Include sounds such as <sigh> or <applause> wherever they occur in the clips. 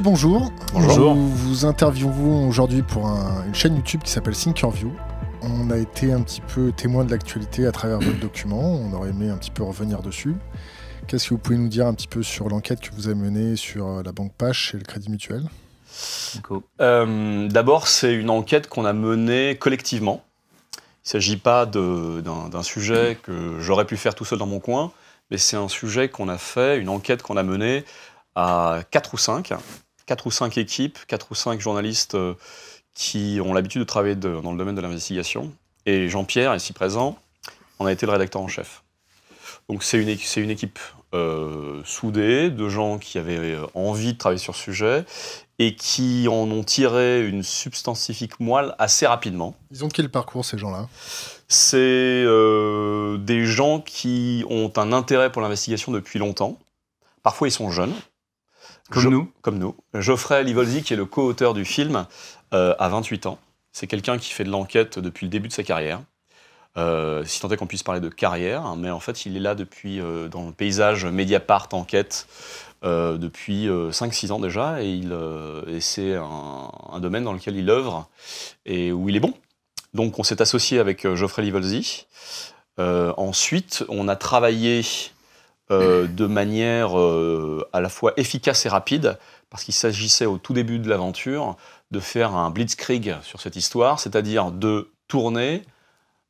bonjour. Bonjour. Nous vous interviewons aujourd'hui pour une chaîne YouTube qui s'appelle Thinkerview. On a été un petit peu témoin de l'actualité à travers votre document. On aurait aimé un petit peu revenir dessus. Qu'est-ce que vous pouvez nous dire un petit peu sur l'enquête que vous avez menée sur euh, la banque Pache et le Crédit Mutuel euh, D'abord, c'est une enquête qu'on a menée collectivement. Il ne s'agit pas d'un sujet que j'aurais pu faire tout seul dans mon coin, mais c'est un sujet qu'on a fait, une enquête qu'on a menée à 4 ou 5 4 ou 5 équipes, 4 ou 5 journalistes euh, qui ont l'habitude de travailler dans le domaine de l'investigation. Et Jean-Pierre, ici présent, en a été le rédacteur en chef. Donc c'est une, une, équipe euh, soudée de gens qui avaient euh, envie de travailler sur ce sujet et qui en ont tiré une substantifique moelle assez rapidement. Ils ont quel parcours ces gens-là C'est des gens qui ont un intérêt pour l'investigation depuis longtemps. Parfois ils sont jeunes, comme nous Geoffrey Livolzi, qui est le co-auteur du film, a euh, 28 ans. C'est quelqu'un qui fait de l'enquête depuis le début de sa carrière. Euh, si tant est qu'on puisse parler de carrière, hein, mais en fait, il est là depuis, euh, dans le paysage Mediapart, enquête, depuis 5-6 ans déjà, et, c'est un, un, domaine dans lequel il œuvre et où il est bon. Donc, on s'est associé avec Geoffrey Livolzi. ensuite, on a travaillé euh, de manière euh, à la fois efficace et rapide, parce qu'il s'agissait au tout début de l'aventure de faire un blitzkrieg sur cette histoire, c'est-à-dire de tourner,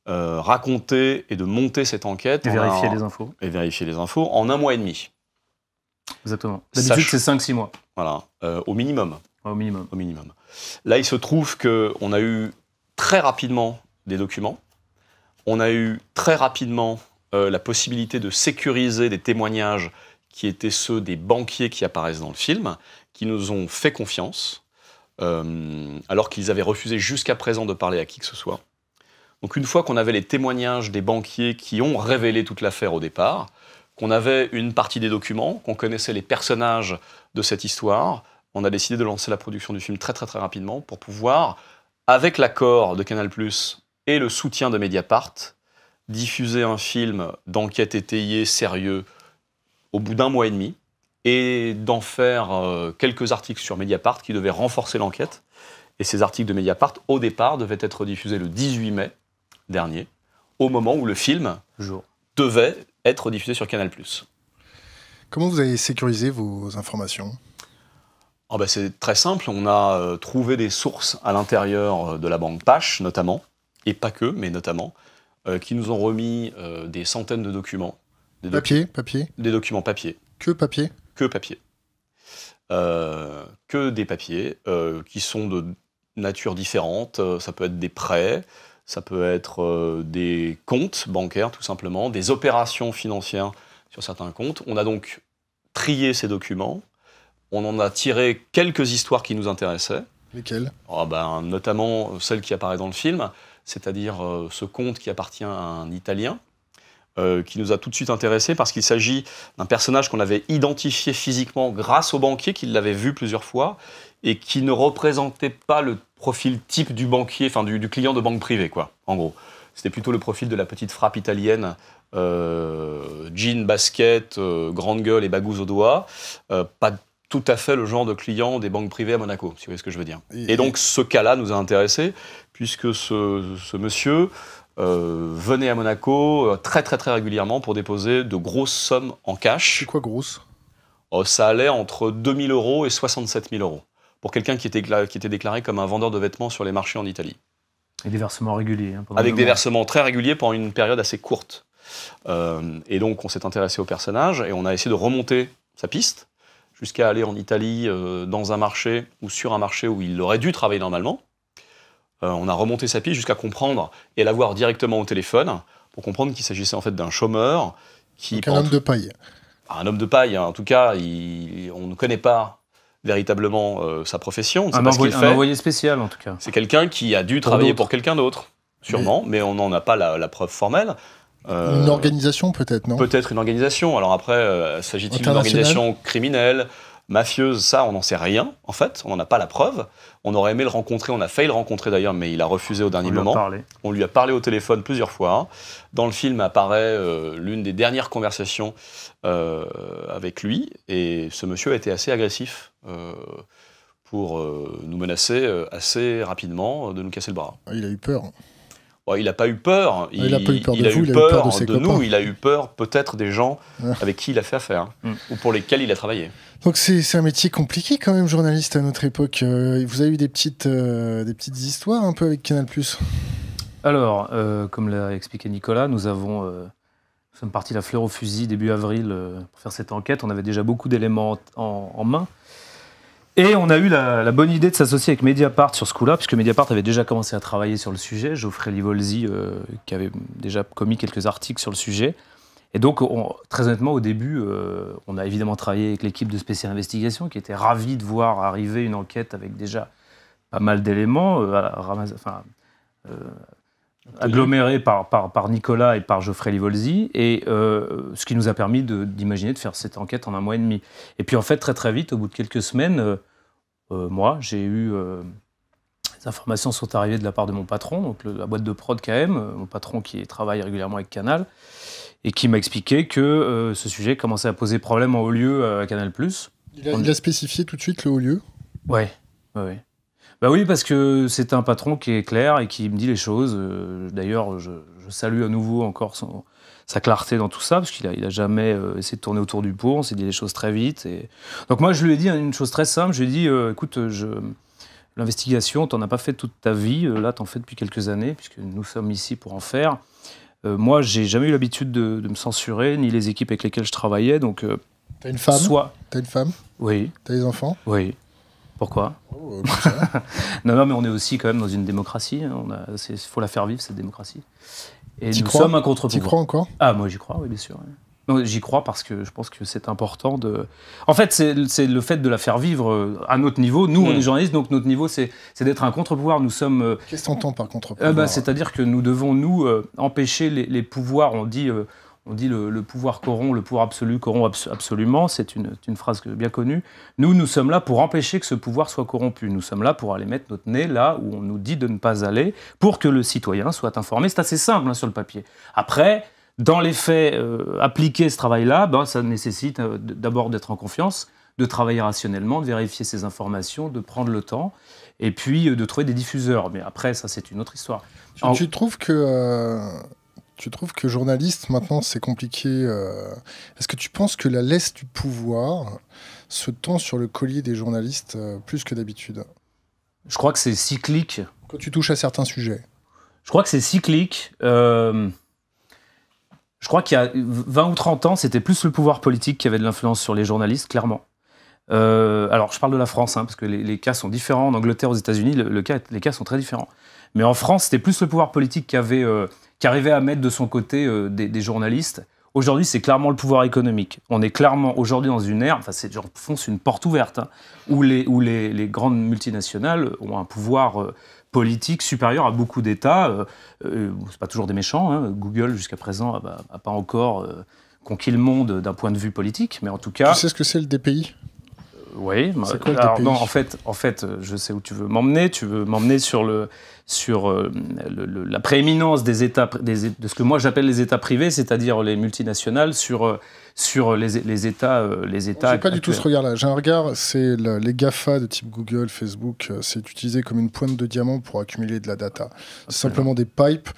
euh, raconter et de monter cette enquête. Et vérifier les infos. Et vérifier les infos en un mois et demi. Exactement. D'habitude, c'est 5-6 mois. Voilà, au minimum. au minimum. Au minimum. Là, il se trouve qu'on a eu très rapidement des documents, on a eu très rapidement euh, la possibilité de sécuriser des témoignages qui étaient ceux des banquiers qui apparaissent dans le film, qui nous ont fait confiance, euh, alors qu'ils avaient refusé jusqu'à présent de parler à qui que ce soit. Donc une fois qu'on avait les témoignages des banquiers qui ont révélé toute l'affaire au départ, qu'on avait une partie des documents, qu'on connaissait les personnages de cette histoire, on a décidé de lancer la production du film très très très rapidement pour pouvoir, avec l'accord de Canal ⁇ et le soutien de Mediapart, diffuser un film d'enquête étayée, sérieux, au bout d'un mois et demi, et d'en faire euh, quelques articles sur Mediapart qui devaient renforcer l'enquête. Et ces articles de Mediapart, au départ, devaient être diffusés le 18 mai dernier, au moment où le film devait être diffusé sur Canal+. Comment vous avez sécurisé vos informations ah ben C'est très simple. On a euh, trouvé des sources à l'intérieur euh, de la banque Pache, notamment, et pas que, mais notamment, euh, qui nous ont remis euh, des centaines de documents. Des papiers, Des documents papier. Que papier Que papier. Euh, que des papiers qui sont de nature différente. Ça peut être des prêts, ça peut être des comptes bancaires tout simplement, des opérations financières sur certains comptes. On a donc trié ces documents, on en a tiré quelques histoires qui nous intéressaient. Lesquelles ah ben, Notamment celle qui apparaît dans le film c'est-à-dire euh, ce compte qui appartient à un Italien, euh, qui nous a tout de suite intéressés parce qu'il s'agit d'un personnage qu'on avait identifié physiquement grâce au banquier, qui l'avait vu plusieurs fois, et qui ne représentait pas le profil type du banquier, enfin du, client de banque privée, quoi, en gros. C'était plutôt le profil de la petite frappe italienne, euh, jean, basket, grande gueule et bagouze au doigt. pas tout à fait le genre de client des banques privées à Monaco, si vous voyez ce que je veux dire. Et, et donc ce cas-là nous a intéressés, puisque ce, monsieur euh, venait à Monaco euh, très très très régulièrement pour déposer de grosses sommes en cash. C'est quoi grosse euh, Ça allait entre 2000 euros et 67 000 euros pour quelqu'un qui était, qui était déclaré comme un vendeur de vêtements sur les marchés en Italie. Et des versements réguliers. Hein, Avec des versements très réguliers pendant une période assez courte. et donc on s'est intéressé au personnage et on a essayé de remonter sa piste jusqu'à aller en Italie dans un marché ou sur un marché où il aurait dû travailler normalement. Euh, on a remonté sa piste jusqu'à comprendre et l'avoir directement au téléphone pour comprendre qu'il s'agissait en fait d'un chômeur qui. Ah, un homme de paille. un homme de paille, en tout cas, on ne connaît pas véritablement euh, sa profession. Un, envoyé, un envoyé spécial, en tout cas. C'est quelqu'un qui a dû travailler pour quelqu'un d'autre, sûrement, mais, on n'en a pas la, preuve formelle. Euh, une organisation peut-être, non Peut-être une organisation. Alors après, s'agit-il d'une organisation criminelle mafieuse, ça, on n'en sait rien, en fait. On n'en a pas la preuve. On aurait aimé le rencontrer. On a failli le rencontrer d'ailleurs, mais il a refusé au dernier moment. on lui a parlé au téléphone plusieurs fois. Hein. Dans le film apparaît euh, l'une des dernières conversations euh, avec lui. Et ce monsieur a été assez agressif. Euh, pour nous menacer assez rapidement de nous casser le bras. Il a eu peur il n'a pas eu peur. Il, a eu peur de, nous. Il a eu peur peut-être des gens ah. avec qui il a fait affaire hein, mm. ou pour lesquels il a travaillé. Donc c'est un métier compliqué quand même, journaliste à notre époque. Euh, vous avez eu des petites, euh, des petites histoires un peu avec Canal ⁇ Alors, euh, comme l'a expliqué Nicolas, nous avons... sommes partis la fleur au fusil début avril pour faire cette enquête. On avait déjà beaucoup d'éléments en main. Et on a eu la, bonne idée de s'associer avec Mediapart sur ce coup-là, puisque Mediapart avait déjà commencé à travailler sur le sujet. Geoffrey Livolzi, euh, qui avait déjà commis quelques articles sur le sujet. Et donc, très honnêtement, au début, euh, on a évidemment travaillé avec l'équipe de spécial investigation, qui était ravie de voir arriver une enquête avec déjà pas mal d'éléments, euh, enfin, ah aggloméré par, par, Nicolas et par Geoffrey Livolzi, et euh, ce qui nous a permis d'imaginer de, faire cette enquête en un mois et demi. Et puis en fait, très très vite, au bout de quelques semaines, euh, euh, moi, j'ai eu... les informations sont arrivées de la part de mon patron, donc la boîte de prod KM, mon patron qui travaille régulièrement avec Canal, et qui m'a expliqué que ce sujet commençait à poser problème en haut lieu à Canal+. Il a, a spécifié tout de suite le haut lieu Ouais, oui, oui. Bah oui, parce que c'est un patron qui est clair et qui me dit les choses. Euh, d'ailleurs, je, salue à nouveau encore sa clarté dans tout ça, parce qu'il n'a il a, jamais euh, essayé de tourner autour du pot. On s'est dit les choses très vite. Et... Donc moi, je lui ai dit une chose très simple. Je lui ai dit, euh, écoute, je... L'investigation, n'en as pas fait toute ta vie. Là, tu en fais depuis quelques années, puisque nous sommes ici pour en faire. Moi, moi, j'ai jamais eu l'habitude de, me censurer, ni les équipes avec lesquelles je travaillais. Donc, euh, t'as une femme. Soit. T'as une femme. Oui. T'as des enfants. Oui. Pourquoi oh, Non, non, mais on est aussi quand même dans une démocratie. Il hein. faut la faire vivre, cette démocratie. Et nous sommes un contre-pouvoir. Tu crois encore Ah, moi j'y crois, oui, bien sûr. J'y crois parce que je pense que c'est important de. En fait, c'est le fait de la faire vivre euh, à notre niveau. Nous, on mm. est journalistes, donc notre niveau, c'est d'être un contre-pouvoir. Nous sommes. Euh, Qu'est-ce que entend par contre-pouvoir ah, bah, C'est-à-dire que nous devons, nous, euh, empêcher les, pouvoirs. On dit. On dit le, pouvoir corrompt, le pouvoir absolu corrompt absolument, c'est une, phrase bien connue. Nous, nous sommes là pour empêcher que ce pouvoir soit corrompu. Nous sommes là pour aller mettre notre nez là où on nous dit de ne pas aller, pour que le citoyen soit informé. C'est assez simple hein, sur le papier. Après, dans les faits, euh, appliquer ce travail-là, ben, ça nécessite euh, d'abord d'être en confiance, de travailler rationnellement, de vérifier ses informations, de prendre le temps, et puis euh, de trouver des diffuseurs. Mais après, ça, c'est une autre histoire. tu trouves que tu trouves que journaliste, maintenant, c'est compliqué. Euh, est-ce que tu penses que la laisse du pouvoir se tend sur le collier des journalistes euh, plus que d'habitude Je crois que c'est cyclique. Quand tu touches à certains sujets. Je crois que c'est cyclique. Euh, je crois qu'il y a 20 ou 30 ans, c'était plus le pouvoir politique qui avait de l'influence sur les journalistes, clairement. alors, je parle de la France, hein, parce que les, cas sont différents. En Angleterre, aux États-Unis, les cas sont très différents. Mais en France, c'était plus le pouvoir politique qui avait qui arrivait à mettre de son côté euh, des, journalistes. Aujourd'hui, c'est clairement le pouvoir économique. On est clairement aujourd'hui dans une ère, enfin, c'est genre fonce une porte ouverte, hein, où, les, où les, grandes multinationales ont un pouvoir euh, politique supérieur à beaucoup d'États. Euh, c'est pas toujours des méchants. Hein. Google, jusqu'à présent, n'a pas encore conquis le monde d'un point de vue politique, mais en tout cas. Tu sais ce que c'est le DPI oui, alors, non, en fait, en fait, euh, je sais où tu veux m'emmener. Tu veux m'emmener sur le sur euh, la prééminence des États de ce que moi j'appelle les États privés, c'est-à-dire les multinationales sur euh, sur les, États les États. J'ai pas du tout ce regard-là. J'ai un regard, c'est les Gafa de type Google, Facebook, c'est utilisé comme une pointe de diamant pour accumuler de la data. C'est simplement des pipes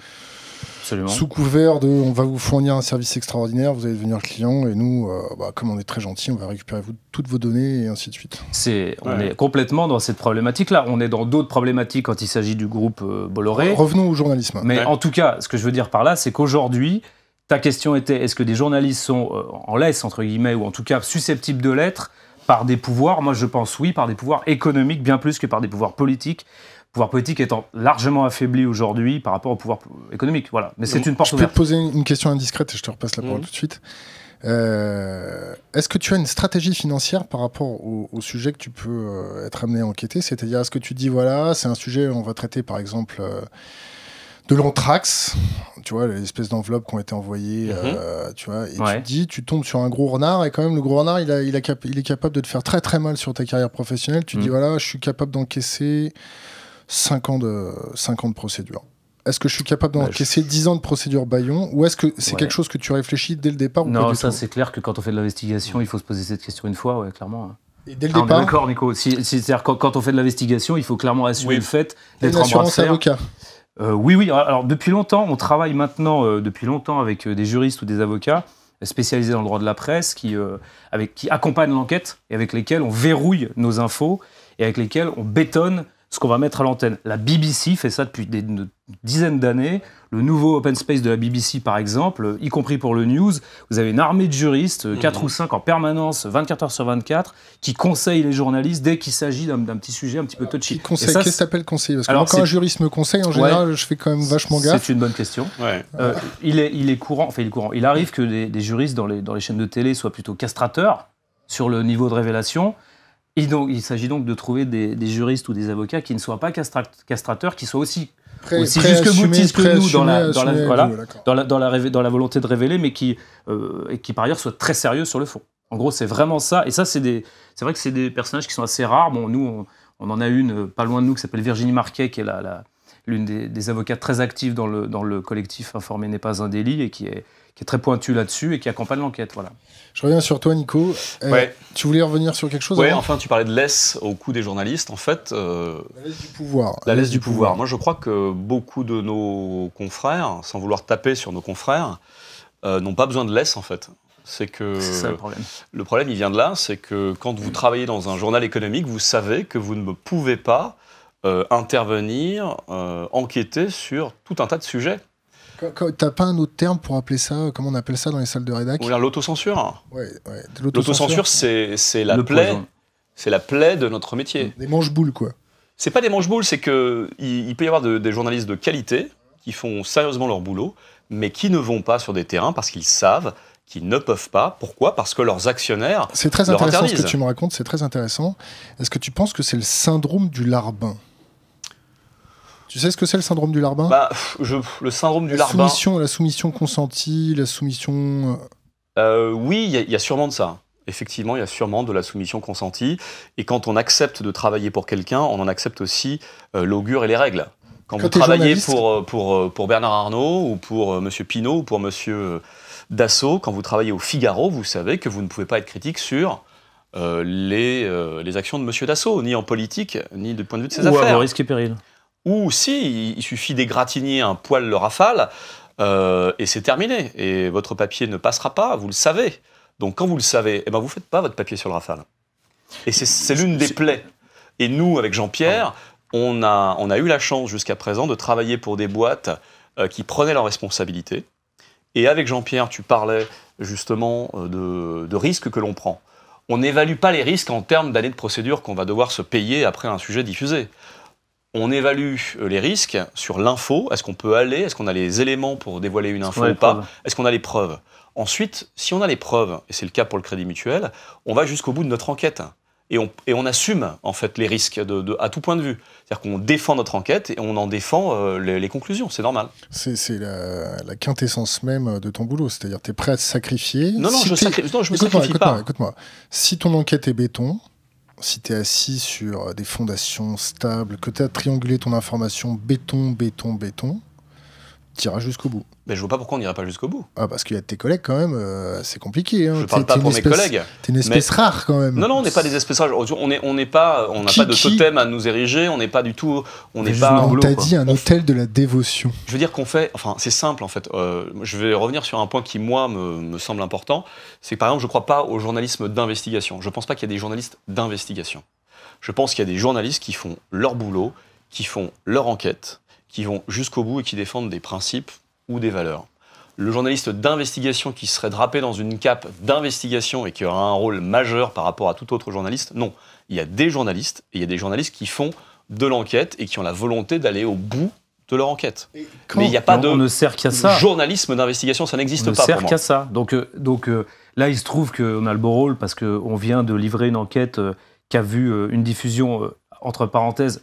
sous couvert de on va vous fournir un service extraordinaire, vous allez devenir client et nous, euh, bah, comme on est très gentil, on va récupérer toutes vos données et ainsi de suite. C'est, on est complètement dans cette problématique-là. On est dans d'autres problématiques quand il s'agit du groupe euh, Bolloré. Revenons au journalisme. Mais en tout cas, ce que je veux dire par là, c'est qu'aujourd'hui, ta question était est-ce que des journalistes sont euh, en laisse, entre guillemets, ou en tout cas susceptibles de l'être par des pouvoirs, moi je pense oui, par des pouvoirs économiques bien plus que par des pouvoirs politiques pouvoir politique étant largement affaibli aujourd'hui par rapport au pouvoir économique. Voilà. Mais c'est une porte je peux te poser une question indiscrète et je te repasse la parole mhm. tout de suite. Euh, est-ce que tu as une stratégie financière par rapport au, sujet que tu peux euh, être amené à enquêter C'est-à-dire, est-ce que tu dis, voilà, c'est un sujet, on va traiter par exemple euh, de l'anthrax, tu vois, l'espèce d'enveloppe qui ont été envoyées, mhm. tu vois, et tu te dis, tu tombes sur un gros renard, et quand même, le gros renard, il, il, est capable de te faire très très mal sur ta carrière professionnelle. Tu te mhm. dis, voilà, je suis capable d'encaisser. 5 ans de, procédure. Est-ce que je suis capable d'encaisser dix 10 ans de procédure Bayon ou est-ce que c'est quelque chose que tu réfléchis dès le départ Non, ça c'est clair que quand on fait de l'investigation, il faut se poser cette question une fois, clairement. dès le ah, départ. D'accord, Nico. C'est-à-dire quand, on fait de l'investigation, il faut clairement assumer le fait d'être en avocat. Euh, oui, oui. Alors depuis longtemps, on travaille maintenant euh, depuis longtemps avec euh, des juristes ou des avocats spécialisés dans le droit de la presse qui, avec, qui accompagnent l'enquête et avec lesquels on verrouille nos infos et avec lesquels on bétonne ce qu'on va mettre à l'antenne. La BBC fait ça depuis des dizaines d'années. Le nouveau open space de la BBC, par exemple, y compris pour le news, vous avez une armée de juristes, 4 euh, mhm. ou 5 en permanence, 24 heures sur 24, qui conseillent les journalistes dès qu'il s'agit d'un petit sujet un petit peu touchy. Qu'est-ce que t'appelles conseiller Parce que quand un juriste me conseille, en général, je fais quand même vachement gaffe. C'est une bonne question. Euh, il, est, courant, enfin, il est courant. Il arrive que des, juristes dans les chaînes de télé soient plutôt castrateurs sur le niveau de révélation il s'agit donc de trouver des, juristes ou des avocats qui ne soient pas castrateurs, qui soient aussi, aussi jusque-boutistes que nous dans la, dans, la, volonté de révéler, mais qui, euh, et qui par ailleurs soient très sérieux sur le fond. En gros, c'est vraiment ça. Et ça, c'est vrai que c'est des personnages qui sont assez rares. Bon, nous, on, en a une euh, pas loin de nous qui s'appelle Virginie Marquet, qui est la, l'une des, avocates très actives dans le, collectif informé n'est pas un délit et qui est, très pointu là-dessus et qui accompagne l'enquête. Voilà. Je reviens sur toi, Nico. Euh, tu voulais revenir sur quelque chose Oui, enfin, tu parlais de laisse au coup des journalistes. En fait. Euh, la laisse du pouvoir. La laisse du, pouvoir. Moi, je crois que beaucoup de nos confrères, sans vouloir taper sur nos confrères, euh, n'ont pas besoin de laisse, en fait. C'est que. Ça, le problème. Le problème, il vient de là. C'est que quand vous travaillez dans un journal économique, vous savez que vous ne pouvez pas euh, intervenir, euh, enquêter sur tout un tas de sujets. T'as pas un autre terme pour appeler ça euh, Comment on appelle ça dans les salles de rédac L'autocensure. Ouais, ouais, L'autocensure, c'est la plaie. C'est la plaie de notre métier. Des manches-boules, quoi. C'est pas des manches-boules, c'est que il peut y avoir des journalistes de qualité qui font sérieusement leur boulot, mais qui ne vont pas sur des terrains parce qu'ils savent qu'ils ne peuvent pas. Pourquoi Parce que leurs actionnaires. C'est très intéressant ce que tu me racontes, c'est très intéressant. Est-ce que tu penses que c'est le syndrome du larbin tu sais ce que c'est le syndrome du larbin bah, Le syndrome du la larbin. la soumission consentie, la soumission. Euh, euh, oui, il y, a sûrement de ça. Effectivement, il y a sûrement de la soumission consentie. Et quand on accepte de travailler pour quelqu'un, on en accepte aussi euh, l'augure et les règles. Quand, vous travaillez pour, pour, pour, Bernard Arnault ou pour M. Pinault ou pour M. Dassault, quand vous travaillez au Figaro, vous savez que vous ne pouvez pas être critique sur les, les, actions de M. Dassault, ni en politique, ni du point de vue de ses affaires. Ou à risque et péril ou si il suffit d'égratigner un poil le rafale euh, et c'est terminé. Et votre papier ne passera pas, vous le savez. Donc quand vous le savez, eh ben, vous ne faites pas votre papier sur le rafale. Et c'est l'une des plaies. Et nous, avec Jean-Pierre, ah on a, on a eu la chance jusqu'à présent de travailler pour des boîtes euh, qui prenaient leurs responsabilités. Et avec Jean-Pierre, tu parlais justement euh, de, de risques que l'on prend. On n'évalue pas les risques en termes d'années de procédure qu'on va devoir se payer après un sujet diffusé on évalue euh, les risques sur l'info. Est-ce qu'on peut aller Est-ce qu'on a les éléments pour dévoiler une info ou pas Est-ce qu'on a les preuves Ensuite, si on a les preuves, et c'est le cas pour le Crédit Mutuel, on va jusqu'au bout de notre enquête. Et on, assume en fait les risques à tout point de vue. C'est-à-dire qu'on défend notre enquête et on en défend euh, les, conclusions, c'est normal. C'est la, quintessence même de ton boulot, c'est-à-dire tu es prêt à te sacrifier. Non, non, je, ne me sacrifie pas. Écoute-moi, si ton enquête est béton, si tu es assis sur des fondations stables, que tu as triangulé ton information béton, béton, béton, iras jusqu'au bout. Mais je vois pas pourquoi on n'ira pas jusqu'au bout. Ah, parce qu'il y a tes collègues quand même, euh, c'est compliqué. Hein. Je parle pas pour mes collègues. collègues. es une espèce rare quand même. Non, non, on n'est pas des espèces rares. On n'a on pas, on pas de totem à nous ériger, on n'est pas du tout. On n'est pas. On t'a dit un hôtel de la dévotion. Je veux dire qu'on fait. Enfin, c'est simple en fait. Euh, je vais revenir sur un point qui, moi, me, me semble important. C'est que par exemple, je ne crois pas au journalisme d'investigation. Je ne pense pas qu'il y a des journalistes d'investigation. Je pense qu'il y a des journalistes qui font leur boulot, qui font leur enquête qui vont jusqu'au bout et qui défendent des principes ou des valeurs. Le journaliste d'investigation qui serait drapé dans une cape d'investigation et qui aura un rôle majeur par rapport à tout autre journaliste, non. Il y a des journalistes et il y a des journalistes qui font de l'enquête et qui ont la volonté d'aller au bout de leur enquête. Mais il n'y a pas de journalisme d'investigation, ça n'existe pas. On ne sert qu'à ça. Donc, donc là, il se trouve qu'on a le beau rôle parce qu'on vient de livrer une enquête euh, qui a vu euh, une diffusion, euh, entre parenthèses,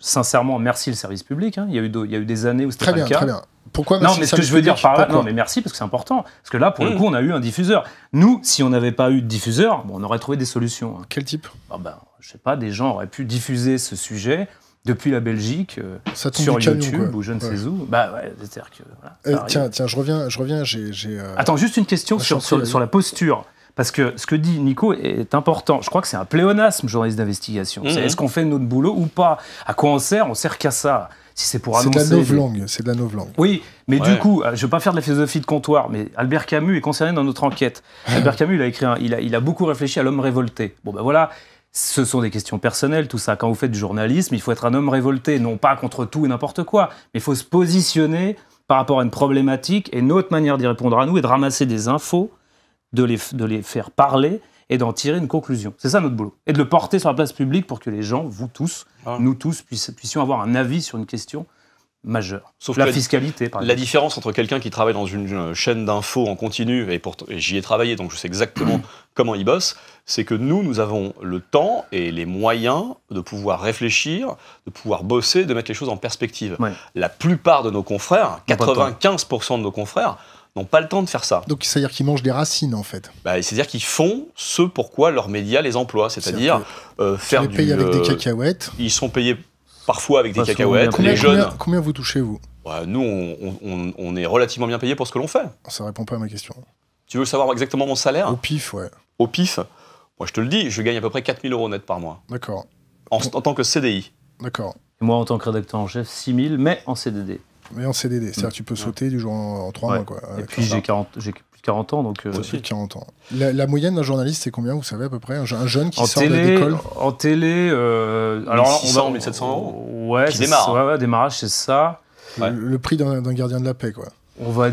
sincèrement, merci le service public. Hein. Il, y a eu il eu des années où c'était pas bien, le cas. Très bien. Pourquoi merci Non, mais ce que je veux dire par là, non, mais merci parce que c'est important. Parce que là, pour le hmm. coup, on a eu un diffuseur. Nous, si on n'avait pas eu de diffuseur, bon, on aurait trouvé des solutions. Hein. Quel type Je ah ben, Je sais pas, des gens auraient pu diffuser ce sujet depuis la Belgique euh, sur YouTube ou je ne sais où. Bah ouais, c'est-à-dire que. Euh, tiens, tiens, je reviens, je reviens. J'ai. Euh, Attends, juste une question sur, sur, sur la posture. Parce que ce que dit Nico est important. Je crois que c'est un pléonasme, journaliste d'investigation. Mhm. est-ce qu'on fait notre boulot ou pas À quoi on sert On sert qu'à ça. Si c'est pour annoncer. C'est de la novlangue. C'est Oui, mais du coup, euh, je ne veux pas faire de la philosophie de comptoir, mais Albert Camus est concerné dans notre enquête. <laughs> Albert Camus, il a écrit, il, a, il a beaucoup réfléchi à l'homme révolté. Bon, ben voilà. Ce sont des questions personnelles, tout ça. Quand vous faites du journalisme, il faut être un homme révolté, non pas contre tout et n'importe quoi, mais il faut se positionner par rapport à une problématique et notre manière d'y répondre à nous est de ramasser des infos de les, faire parler et d'en tirer une conclusion. C'est ça notre boulot. Et de le porter sur la place publique pour que les gens, vous tous, ah. nous tous, puissions avoir un avis sur une question majeure. la fiscalité, par exemple. La différence entre quelqu'un qui travaille dans une euh, chaîne d'infos en continu, et, j'y ai travaillé, donc je sais exactement <clears throat> comment il bosse, c'est que nous, nous avons le temps et les moyens de pouvoir réfléchir, de pouvoir bosser, de mettre les choses en perspective. La plupart de nos confrères, 95% de nos confrères, pas le temps de faire ça. Donc c'est-à-dire qu'ils mangent des racines en fait. Bah, c'est-à-dire qu'ils font ce pourquoi leurs médias les emploient, c'est-à-dire euh, faire du. Ils avec des euh, cacahuètes. Ils sont payés parfois avec des cacahuètes. Combien, les jeunes. Combien, vous touchez-vous bah, Nous, on, est relativement bien payés pour ce que l'on fait. Ça répond pas à ma question. Tu veux savoir exactement mon salaire Au pif, ouais. Au pif Moi, je te le dis, je gagne à peu près 4000 euros net par mois. D'accord. En, tant que CDI. D'accord. Moi, en tant que rédacteur en chef, 6000, mais en CDD. Mais en CDD, c'est-à-dire mm. que tu peux sauter du jour en, trois 3 mois. Quoi, et puis j'ai 40, j'ai plus de 40 ans. Donc, plus euh, de 40 ans. La, moyenne d'un journaliste, c'est combien, vous savez à peu près un, jeune qui en sort télé, de l'école En télé, euh, alors 600, on va, 1700 euros. Hein. Ouais, démarrage, c'est ça. Le, prix d'un gardien de la paix, quoi. On va.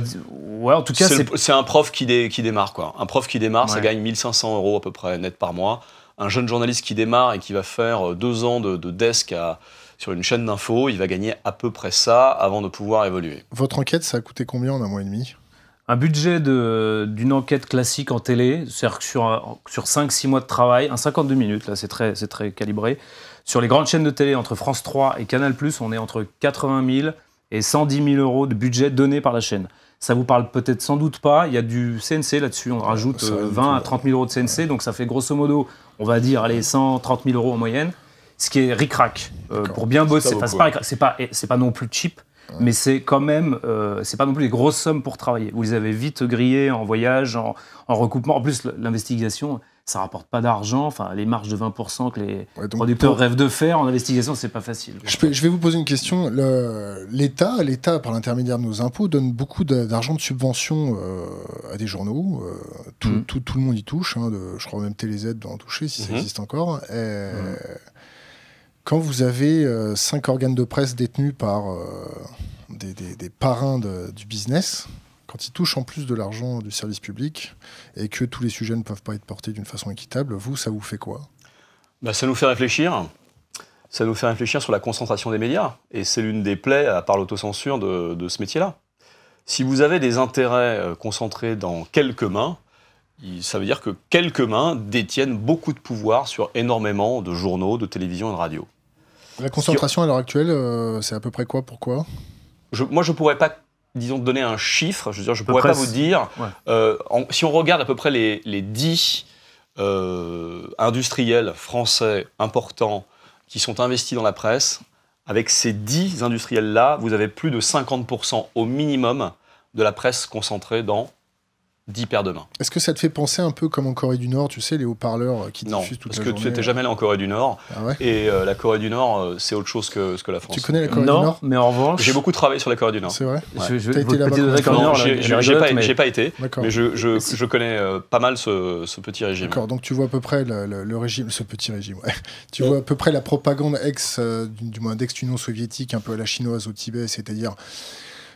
Ouais, en tout cas, c'est un prof qui, qui démarre, quoi. Un prof qui démarre, ça gagne 1500 euros à peu près net par mois. Un jeune journaliste qui démarre et qui va faire euh, deux ans de, de desk à sur une chaîne d'infos, il va gagner à peu près ça avant de pouvoir évoluer. Votre enquête, ça a coûté combien en un mois et demi un budget d'une enquête classique en télé, c'est-à-dire sur, sur 5-6 mois de travail, un 52 minutes, là c'est très, très calibré. Sur les grandes chaînes de télé, entre France 3 et Canal, on est entre 80 000 et 110 000 euros de budget donné par la chaîne. Ça vous parle peut-être sans doute pas, il y a du CNC là-dessus, on rajoute 20 euh, à 30 000 euros de CNC, donc ça fait grosso modo, on va dire, allez, 130 000 euros en moyenne ce qui est ric-rac. Euh, pour bien bosser, c'est pas, c'est pas, c'est pas non plus cheap, mais c'est quand même, euh, c'est pas non plus des grosses sommes pour travailler. Vous les avez vite grillé en voyage, en, recoupement. En plus, l'investigation, ça rapporte pas d'argent. Enfin, les marges de 20% que les producteurs rêvent de faire en investigation, c'est pas facile. Je, vais vous poser une question. L'État, l'État par l'intermédiaire de nos impôts, donne beaucoup d'argent de subvention euh, à des journaux. tout, hmm. tout, tout, le monde y touche. Hein, de, je crois même TéléZ doit en toucher si ça mhm. existe encore. Et, hmm. Quand vous avez euh, cinq organes de presse détenus par euh, des, parrains du business, quand ils touchent en plus de l'argent du service public et que tous les sujets ne peuvent pas être portés d'une façon équitable, vous, ça vous fait quoi bah, Ça nous fait réfléchir. Ça nous fait réfléchir sur la concentration des médias. Et c'est l'une des plaies, à part l'autocensure, de ce métier-là. Si vous avez des intérêts euh, concentrés dans quelques mains, ça veut dire que quelques mains détiennent beaucoup de pouvoir sur énormément de journaux, de télévision et de radio. La concentration à l'heure actuelle, euh, c'est à peu près quoi Pourquoi je, Moi, je pourrais pas disons, donner un chiffre. Je veux dire, je ne pourrais pas vous dire. Euh, si on regarde à peu près les, les 10 euh, industriels français importants qui sont investis dans la presse, avec ces 10 industriels-là, vous avez plus de 50% au minimum de la presse concentrée dans d'hyper demain. Est-ce que ça te fait penser un peu comme en Corée du Nord, tu sais, les haut-parleurs euh, qui non, diffusent toute la parce que tu n'étais jamais allé en Corée du Nord. Ah et euh, la Corée du Nord, euh, c'est autre chose que, que la France. Tu connais la Corée du Nord Non, mais en revanche... J'ai beaucoup travaillé sur la Corée du Nord. C'est vrai Tu as été là-bas Non, j'ai pas, mais... pas, été, mais je, connais pas mal ce, petit régime. D'accord, donc tu vois à peu près le, régime, ce petit régime, ouais. <laughs> Tu vois à peu près la propagande ex, du moins d'ex-Union soviétique, un peu à la chinoise au Tibet, c'est-à-dire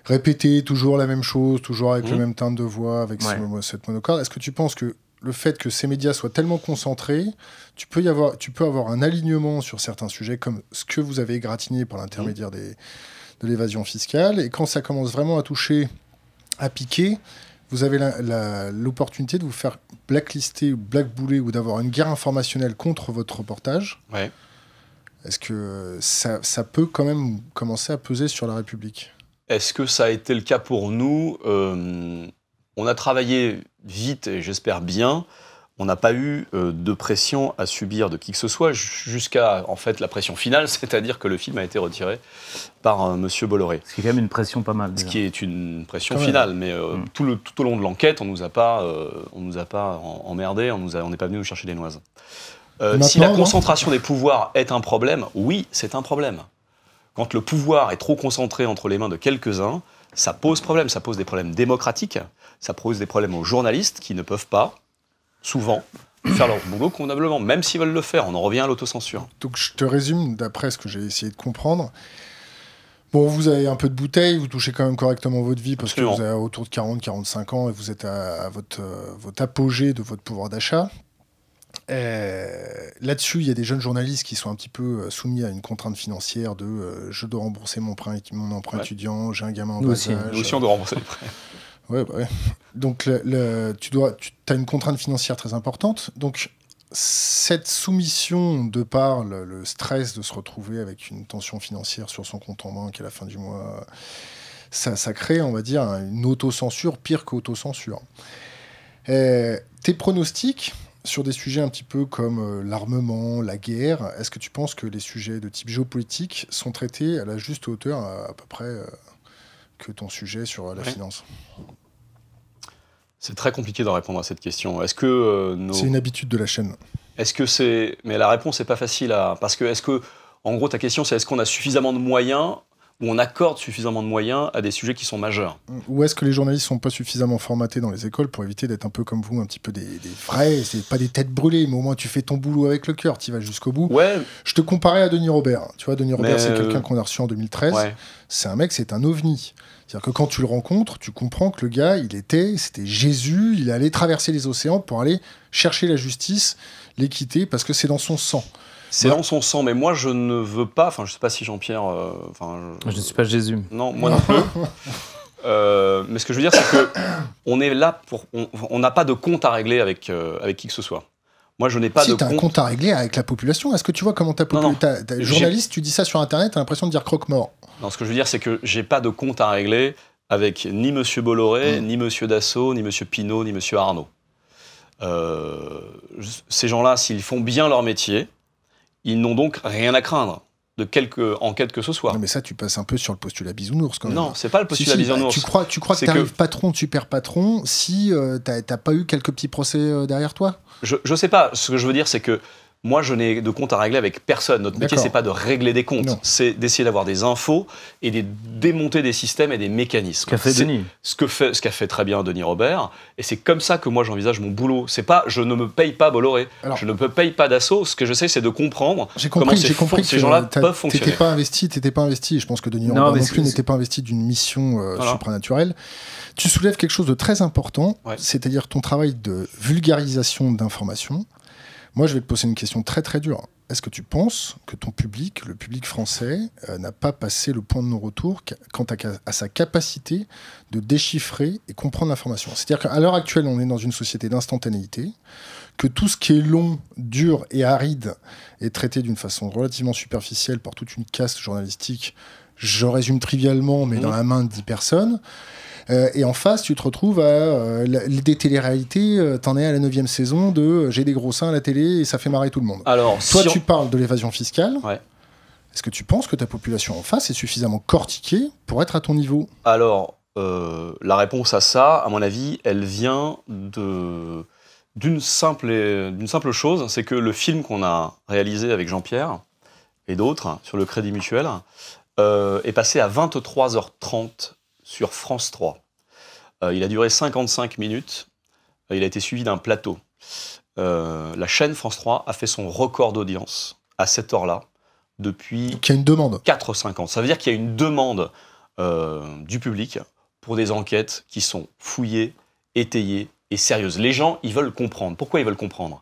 répéter toujours la même chose, toujours avec le mmh. même teinte de voix, avec ce, cette monocorde. Est-ce que tu penses que le fait que ces médias soient tellement concentrés, tu peux, y avoir, tu peux avoir un alignement sur certains sujets, comme ce que vous avez égratigné par l'intermédiaire mmh. de l'évasion fiscale, et quand ça commence vraiment à toucher, à piquer, vous avez l'opportunité de vous faire blacklister ou blackbouler ou d'avoir une guerre informationnelle contre votre reportage. Est-ce que ça, peut quand même commencer à peser sur la République est-ce que ça a été le cas pour nous euh, On a travaillé vite et j'espère bien. On n'a pas eu euh, de pression à subir de qui que ce soit jusqu'à en fait la pression finale, <laughs> c'est-à-dire que le film a été retiré par euh, Monsieur Bolloré. Ce qui est quand même une pression pas mal. Ce qui est une pression finale, mais mm. tout, le, tout, au long de l'enquête, on nous a pas, on nous a pas emmerdé, on n'est pas venu nous chercher des noises. si la concentration des pouvoirs est un problème, oui, c'est un problème quand le pouvoir est trop concentré entre les mains de quelques-uns, ça pose problème. Ça pose des problèmes démocratiques, ça pose des problèmes aux journalistes qui ne peuvent pas, souvent, faire leur boulot convenablement, même s'ils veulent le faire. On en revient à l'autocensure. Donc je te résume, d'après ce que j'ai essayé de comprendre. Bon, vous avez un peu de bouteille, vous touchez quand même correctement votre vie parce que vous avez autour de 40-45 ans et vous êtes à, euh, votre apogée de votre pouvoir d'achat. Euh, là-dessus, il y a des jeunes journalistes qui sont un petit peu euh, soumis à une contrainte financière de euh, je dois rembourser mon, mon emprunt étudiant, j'ai un gamin en bas aussi. aussi, on doit rembourser les prêts. <laughs> Bah ouais, Donc, tu, dois, tu as une contrainte financière très importante. Donc, cette soumission de par le, stress de se retrouver avec une tension financière sur son compte en banque à la fin du mois, ça, crée, on va dire, une autocensure pire qu'autocensure. tes pronostics, sur des sujets un petit peu comme euh, l'armement, la guerre, est-ce que tu penses que les sujets de type géopolitique sont traités à la juste hauteur euh, à, peu près euh, que ton sujet sur la finance C'est très compliqué d'en répondre à cette question. Est-ce que c'est une habitude de la chaîne Est-ce que c'est mais la réponse n'est pas facile à parce que est-ce que en gros ta question c'est est-ce qu'on a suffisamment de moyens où on accorde suffisamment de moyens à des sujets qui sont majeurs. Ou est-ce que les journalistes ne sont pas suffisamment formatés dans les écoles pour éviter d'être un peu comme vous, un petit peu des, frais, vrais, pas des têtes brûlées, mais au moins tu fais ton boulot avec le cœur, tu vas jusqu'au bout. Ouais. Je te comparais à Denis Robert. Tu vois, Denis Robert, c'est euh, quelqu'un qu'on a reçu en 2013. C'est un mec, c'est un ovni. cest dire que quand tu le rencontres, tu comprends que le gars, il était, c'était Jésus, il allait traverser les océans pour aller chercher la justice, l'équité, parce que c'est dans son sang. C'est dans son sang, mais moi je ne veux pas. Enfin, je sais pas si Jean-Pierre. Euh, enfin, je... ne suis pas Jésus. Non, moi non plus. <laughs> Euh, mais ce que je veux dire, c'est que on est là pour, on n'a pas de compte à régler avec euh, avec qui que ce soit. Moi, je n'ai pas si, de as compte... un compte à régler avec la population. Est-ce que tu vois comment ta population, journaliste, tu dis ça sur Internet, t'as l'impression de dire croque-mort. Non, ce que je veux dire, c'est que j'ai pas de compte à régler avec ni Monsieur Bolloré, mm. ni Monsieur Dassault, ni Monsieur Pinault, ni Monsieur Arnaud. ces gens-là, s'ils font bien leur métier, ils n'ont donc rien à craindre de quelque enquête que ce soit. Non, mais ça, tu passes un peu sur le postulat bisounours quand même. Non, c'est pas le postulat bah, bisounours. Tu crois, tu crois que tu arrives patron de super patron si euh, tu t'as pas eu quelques petits procès euh, derrière toi je, je sais pas. Ce que je veux dire, c'est que moi, je n'ai de compte à régler avec personne. Notre métier, c'est pas de régler des comptes, c'est d'essayer d'avoir des infos et de démonter des systèmes et des mécanismes. Ce que fait Ce qu'a fait très bien Denis Robert, et c'est comme ça que moi j'envisage mon boulot. C'est pas, je ne me paye pas Bolloré, je ne me paye pas d'assaut. Ce que je sais, c'est de comprendre compris, comment ces, ces gens-là peuvent fonctionner. T'étais pas investi, pas investi. Je pense que Denis Robert non plus n'était pas investi d'une mission euh, supranaturelle. Tu soulèves quelque chose de très important, c'est-à-dire ton travail de vulgarisation d'informations. Moi, je vais te poser une question très très dure. Est-ce que tu penses que ton public, le public français, euh, n'a pas passé le point de non-retour quant à, sa capacité de déchiffrer et comprendre l'information C'est-à-dire qu'à l'heure actuelle, on est dans une société d'instantanéité, que tout ce qui est long, dur et aride est traité d'une façon relativement superficielle par toute une caste journalistique, je résume trivialement, mais mmh. dans la main de 10 personnes, euh, et en face, tu te retrouves à euh, des téléréalités. Euh, t'en es à la 9 saison de J'ai des gros seins à la télé et ça fait marrer tout le monde. Alors, toi, tu parles de l'évasion fiscale. Est-ce que tu penses que ta population en face est suffisamment cortiquée pour être à ton niveau Alors, la réponse à ça, à mon avis, elle vient d'une simple, d'une simple chose, c'est que le film qu'on a réalisé avec Jean-Pierre et d'autres sur le Crédit Mutuel est passé à 23h30 sur France 3. Euh, il a duré 55 minutes. Euh, il a été suivi d'un plateau. Euh, la chaîne France 3 a fait son record d'audience à cette heure-là depuis. il demande. 4 5 ans. Ça veut dire qu'il y a une demande du public pour des enquêtes qui sont fouillées, étayées et sérieuses. Les gens, ils veulent comprendre. Pourquoi ils veulent comprendre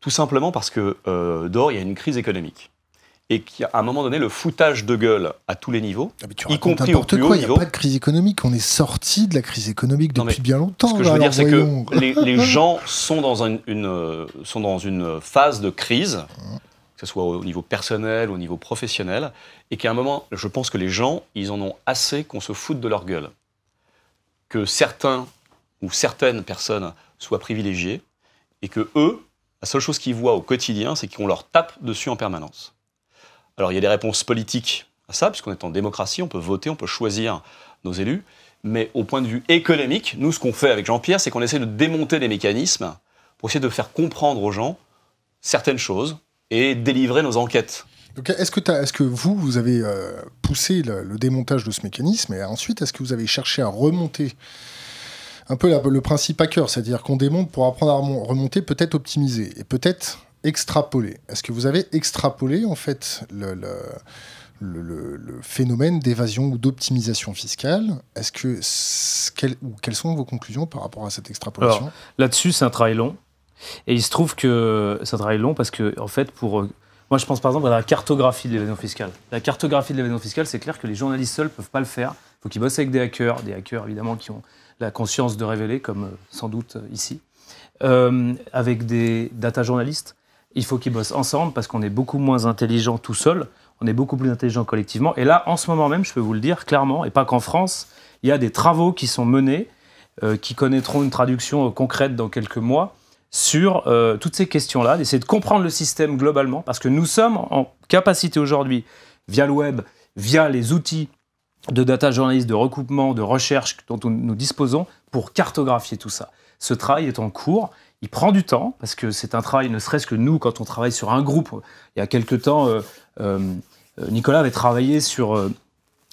Tout simplement parce que dehors, il y a une crise économique et qu'à à un moment donné, le foutage de gueule à tous les niveaux, ah, y compris au plus haut niveau. Il n'y a pas de crise économique, on est sorti de la crise économique depuis bien longtemps. Ce que je veux dire, c'est que <laughs> les, gens sont dans, une, euh, sont dans une phase de crise, que ce soit au niveau personnel, au niveau professionnel, et qu'à un moment, je pense que les gens, ils en ont assez qu'on se foute de leur gueule. Que certains ou certaines personnes soient privilégiées, et que eux, la seule chose qu'ils voient au quotidien, c'est qu'on leur tape dessus en permanence. Alors il y a des réponses politiques à ça, puisqu'on est en démocratie, on peut voter, on peut choisir nos élus. Mais au point de vue économique, nous, ce qu'on fait avec Jean-Pierre, c'est qu'on essaie de démonter les mécanismes pour essayer de faire comprendre aux gens certaines choses et délivrer nos enquêtes. Est-ce que, vous, vous avez euh, poussé le, démontage de ce mécanisme et ensuite, est-ce que vous avez cherché à remonter un peu le principe à hacker, c'est-à-dire qu'on démonte pour apprendre à remonter, peut-être optimiser et peut-être extrapolé. Est-ce que vous avez extrapolé en fait le, phénomène d'évasion ou d'optimisation fiscale Est-ce que quelles sont vos conclusions par rapport à cette extrapolation Là-dessus, c'est un travail long. Et il se trouve que c'est un travail long parce que en fait, pour euh, moi, je pense par exemple à la cartographie de l'évasion fiscale. La cartographie de l'évasion fiscale, c'est clair que les journalistes seuls ne peuvent pas le faire. Il faut qu'ils bossent avec des hackers, des hackers évidemment qui ont la conscience de révéler, comme euh, sans doute euh, ici, avec des data journalistes il faut qu'ils bossent ensemble parce qu'on est beaucoup moins intelligent tout seul, on est beaucoup plus intelligent collectivement. Et là, en ce moment même, je peux vous le dire clairement, et pas qu'en France, il y a des travaux qui sont menés, euh, qui connaîtront une traduction euh, concrète dans quelques mois, sur euh, toutes ces questions-là, d'essayer de comprendre le système globalement, parce que nous sommes en capacité aujourd'hui, via le web, via les outils de data journalistes, de recoupement, de recherche dont nous disposons, pour cartographier tout ça. Ce travail est en cours il prend du temps, parce que c'est un travail, ne serait-ce que nous, quand on travaille sur un groupe. Il y a quelque temps, euh, euh, Nicolas avait travaillé sur, euh,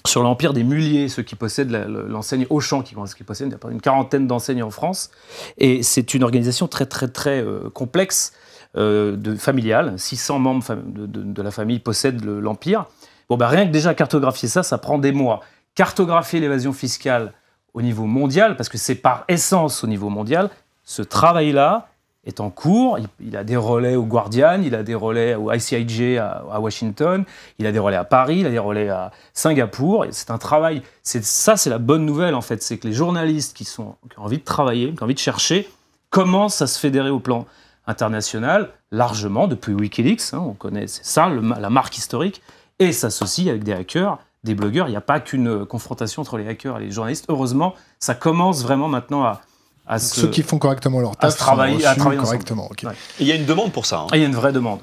sur l'empire des muliers, ceux qui possèdent l'enseigne Auchan, qui, qui possède une quarantaine d'enseignes en France. Et c'est une organisation très, très, très complexe, de, familiale. 600 membres de, de la famille possèdent l'empire. Bon, ben, rien que déjà cartographier ça, ça prend des mois. Cartographier l'évasion fiscale, au niveau mondial, parce que c'est par essence au niveau mondial, ce travail-là est en cours. Il, a des relais au Guardian, il a des relais au ICIJ à, Washington, il a des relais à Paris, il a des relais à Singapour. C'est un travail. Ça, c'est la bonne nouvelle, en fait. C'est que les journalistes qui, sont, ont envie de travailler, qui ont envie de chercher, commencent à se fédérer au plan international, largement, depuis Wikileaks. Hein. on connaît, c'est ça, le, la marque historique, et s'associe avec des hackers des blogueurs. Il n'y a pas qu'une euh, confrontation entre les hackers et les journalistes. Heureusement, ça commence vraiment maintenant à, ceux qui font correctement leur travail correctement. il y a une demande pour ça. Hein. Ah, il y a une vraie demande.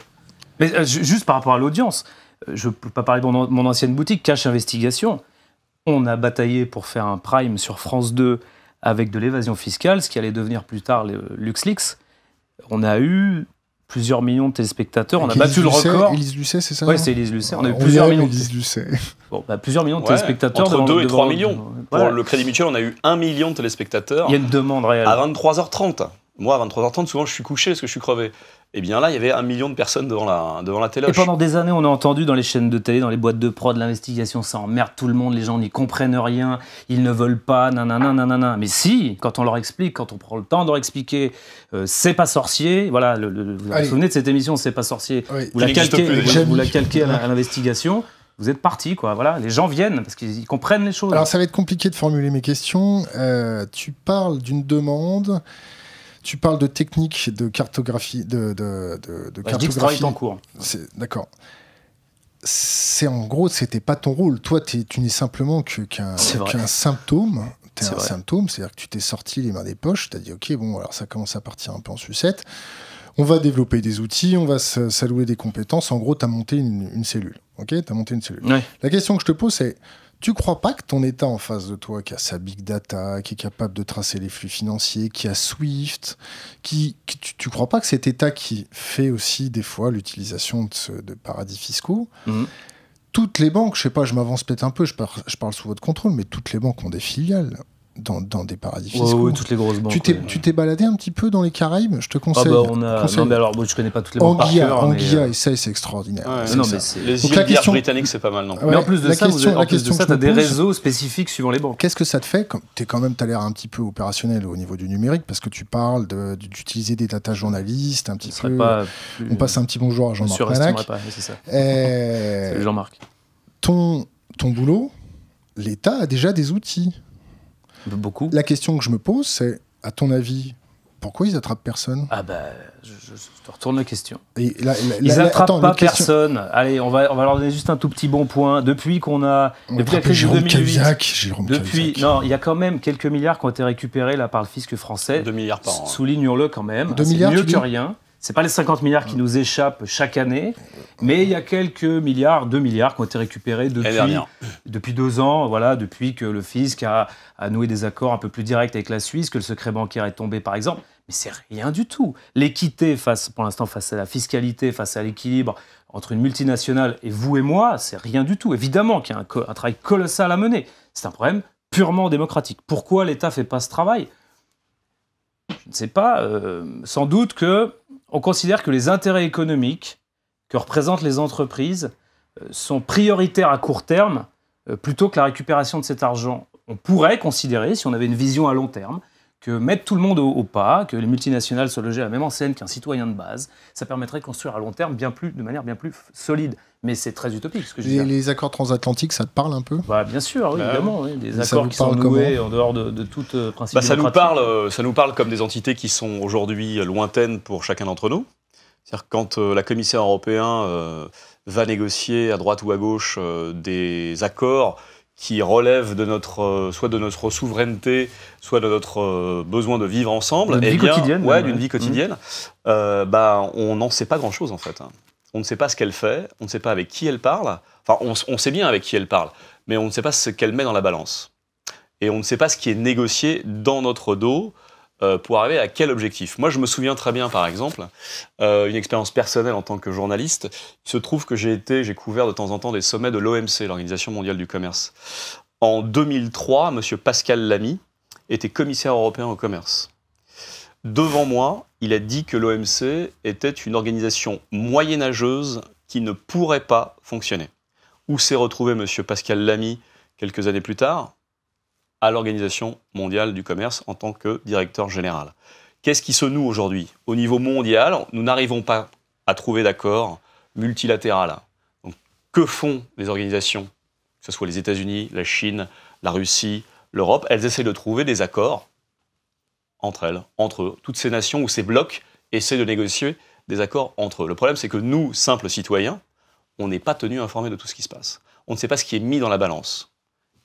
Mais euh, juste par rapport à l'audience, euh, je ne peux pas parler de mon, ancienne boutique, Cash Investigation. On a bataillé pour faire un prime sur France 2 avec de l'évasion fiscale, ce qui allait devenir plus tard le LuxLeaks. On a eu plusieurs millions de téléspectateurs. On a battu le record. Élise Lucet, c'est ça Oui, hein c'est Élise Lucet. On a eu plusieurs millions. Élise Lucet. Bon, bah, plusieurs millions de téléspectateurs. Entre 2 et 3 millions. Pour le Crédit Mutuel, on a eu 1 million de téléspectateurs. Il y a une demande réelle. À 23h30. Moi, à 23h30, souvent, je suis couché parce que je suis crevé. Et eh bien là, il y avait un million de personnes devant la, devant la télé. Et pendant des années, on a entendu dans les chaînes de télé, dans les boîtes de prod, l'investigation, ça emmerde tout le monde, les gens n'y comprennent rien, ils ne veulent pas, nanana, nanana. Mais si, quand on leur explique, quand on prend le temps de leur expliquer, euh, c'est pas sorcier, voilà, vous vous souvenez de cette émission, c'est pas sorcier, vous, la calquez, vous, la à l'investigation vous êtes parti, quoi. Voilà, les gens viennent parce qu'ils comprennent les choses. Alors, ça va être compliqué de formuler mes questions. Euh, tu parles d'une demande tu parles de technique, de cartographie. De, de, de, de bah, en cours. D'accord. C'est en gros, c'était pas ton rôle. Toi, tu n'es simplement qu'un symptôme. C'est un symptôme, c'est-à-dire que tu t'es sorti les mains des poches, Tu as dit ok, bon, alors ça commence à partir un peu en sucette. On va développer des outils, on va s'allouer des compétences. En gros, tu as monté une, cellule. Ok, tu as monté une cellule. La question que je te pose, c'est tu crois pas que ton État en face de toi, qui a sa big data, qui est capable de tracer les flux financiers, qui a Swift, qui, tu, ne crois pas que cet État qui fait aussi des fois l'utilisation de, paradis fiscaux, mhm. toutes les banques, je sais pas, je m'avance peut-être un peu, je parle sous votre contrôle, mais toutes les banques ont des filiales dans, dans, des paradis fiscaux. toutes les grosses banques. Tu t'es, baladé un petit peu dans les Caraïbes Je te ah conseille. Ah bah on a... Non, mais alors, bon, je connais pas toutes les banques. Anguilla, par cœur, Anguilla euh, ça, c'est extraordinaire. Non, mais les îles britanniques, c'est pas mal, non Mais en plus de la ça, question, avez... de ça, t'as des réseaux spécifiques suivant les banques. Qu'est-ce que ça te fait T'es quand même, t'as l'air un petit peu opérationnel au niveau du numérique parce que tu parles d'utiliser des data journalistes, un petit peu. On passe un petit bonjour à Jean-Marc. Je pas, c'est ça. Euh, Salut Jean-Marc. Ton ton boulot l'État a déjà des outils. Beaucoup. La question que je me pose, c'est, à ton avis, pourquoi ils attrapent personne Ah ben, je, te retourne la question. ils n'attrapent pas personne. Allez, on va, on va leur donner juste un tout petit bon point. Depuis qu'on a, depuis la crise de 2008, depuis, non, il y a quand même quelques milliards qui ont été récupérés là par le fisc français. 2 milliards par an. Soulignons-le quand même. 2 milliards, mieux que rien. C'est pas les 50 milliards qui nous échappent chaque année, mais il y a quelques milliards, 2 milliards qui ont été récupérés depuis, depuis deux ans, voilà, depuis que le fisc a, noué des accords un peu plus directs avec la Suisse, que le secret bancaire est tombé par exemple. Mais c'est rien du tout. L'équité face, pour l'instant, face à la fiscalité, face à l'équilibre entre une multinationale et vous et moi, c'est rien du tout. Évidemment qu'il y a un, travail colossal à mener. C'est un problème purement démocratique. Pourquoi l'État fait pas ce travail Je ne sais pas. Euh, sans doute que on considère que les intérêts économiques que représentent les entreprises euh, sont prioritaires à court terme euh, plutôt que la récupération de cet argent. On pourrait considérer, si on avait une vision à long terme, que mettre tout le monde au, pas, que les multinationales soient logées à la même enseigne qu'un citoyen de base, ça permettrait de construire à long terme bien plus, de manière bien plus solide. Mais c'est très utopique. Ce que les, accords transatlantiques, ça te parle un peu bah, Bien sûr, oui, bah, évidemment. Des accords qui sont noués en dehors de, toute tout euh, bah, ça, nous parle, euh, ça nous parle comme des entités qui sont aujourd'hui lointaines pour chacun d'entre nous. C'est-à-dire quand euh, la commissaire européenne va négocier à droite ou à gauche des accords qui relève de notre, euh, soit de notre souveraineté, soit de notre euh, besoin de vivre ensemble, d'une eh vie, quotidienne, ouais, d'une vie mhm. quotidienne, euh, bah, on n'en sait pas grand-chose en fait. On ne sait pas ce qu'elle fait, on ne sait pas avec qui elle parle, enfin on sait bien avec qui elle parle, mais on ne sait pas ce qu'elle met dans la balance. Et on ne sait pas ce qui est négocié dans notre dos euh, pour arriver à quel objectif. Moi, je me souviens très bien, par exemple, euh, une expérience personnelle en tant que journaliste. Il se trouve que j'ai été, j'ai couvert de temps en temps des sommets de l'OMC, l'Organisation mondiale du commerce. En 2003, M. Pascal Lamy était commissaire européen au commerce. Devant moi, il a dit que l'OMC était une organisation moyenâgeuse qui ne pourrait pas fonctionner. Où s'est retrouvé M. Pascal Lamy quelques années plus tard à l'Organisation mondiale du commerce en tant que directeur général. Qu'est-ce qui se noue aujourd'hui Au niveau mondial, nous n'arrivons pas à trouver d'accord multilatéral. Donc, que font les organisations, que ce soit les États-Unis, la Chine, la Russie, l'Europe Elles essaient de trouver des accords entre elles, entre eux. Toutes ces nations ou ces blocs essaient de négocier des accords entre eux. Le problème, c'est que nous, simples citoyens, on n'est pas tenus informés de tout ce qui se passe. On ne sait pas ce qui est mis dans la balance.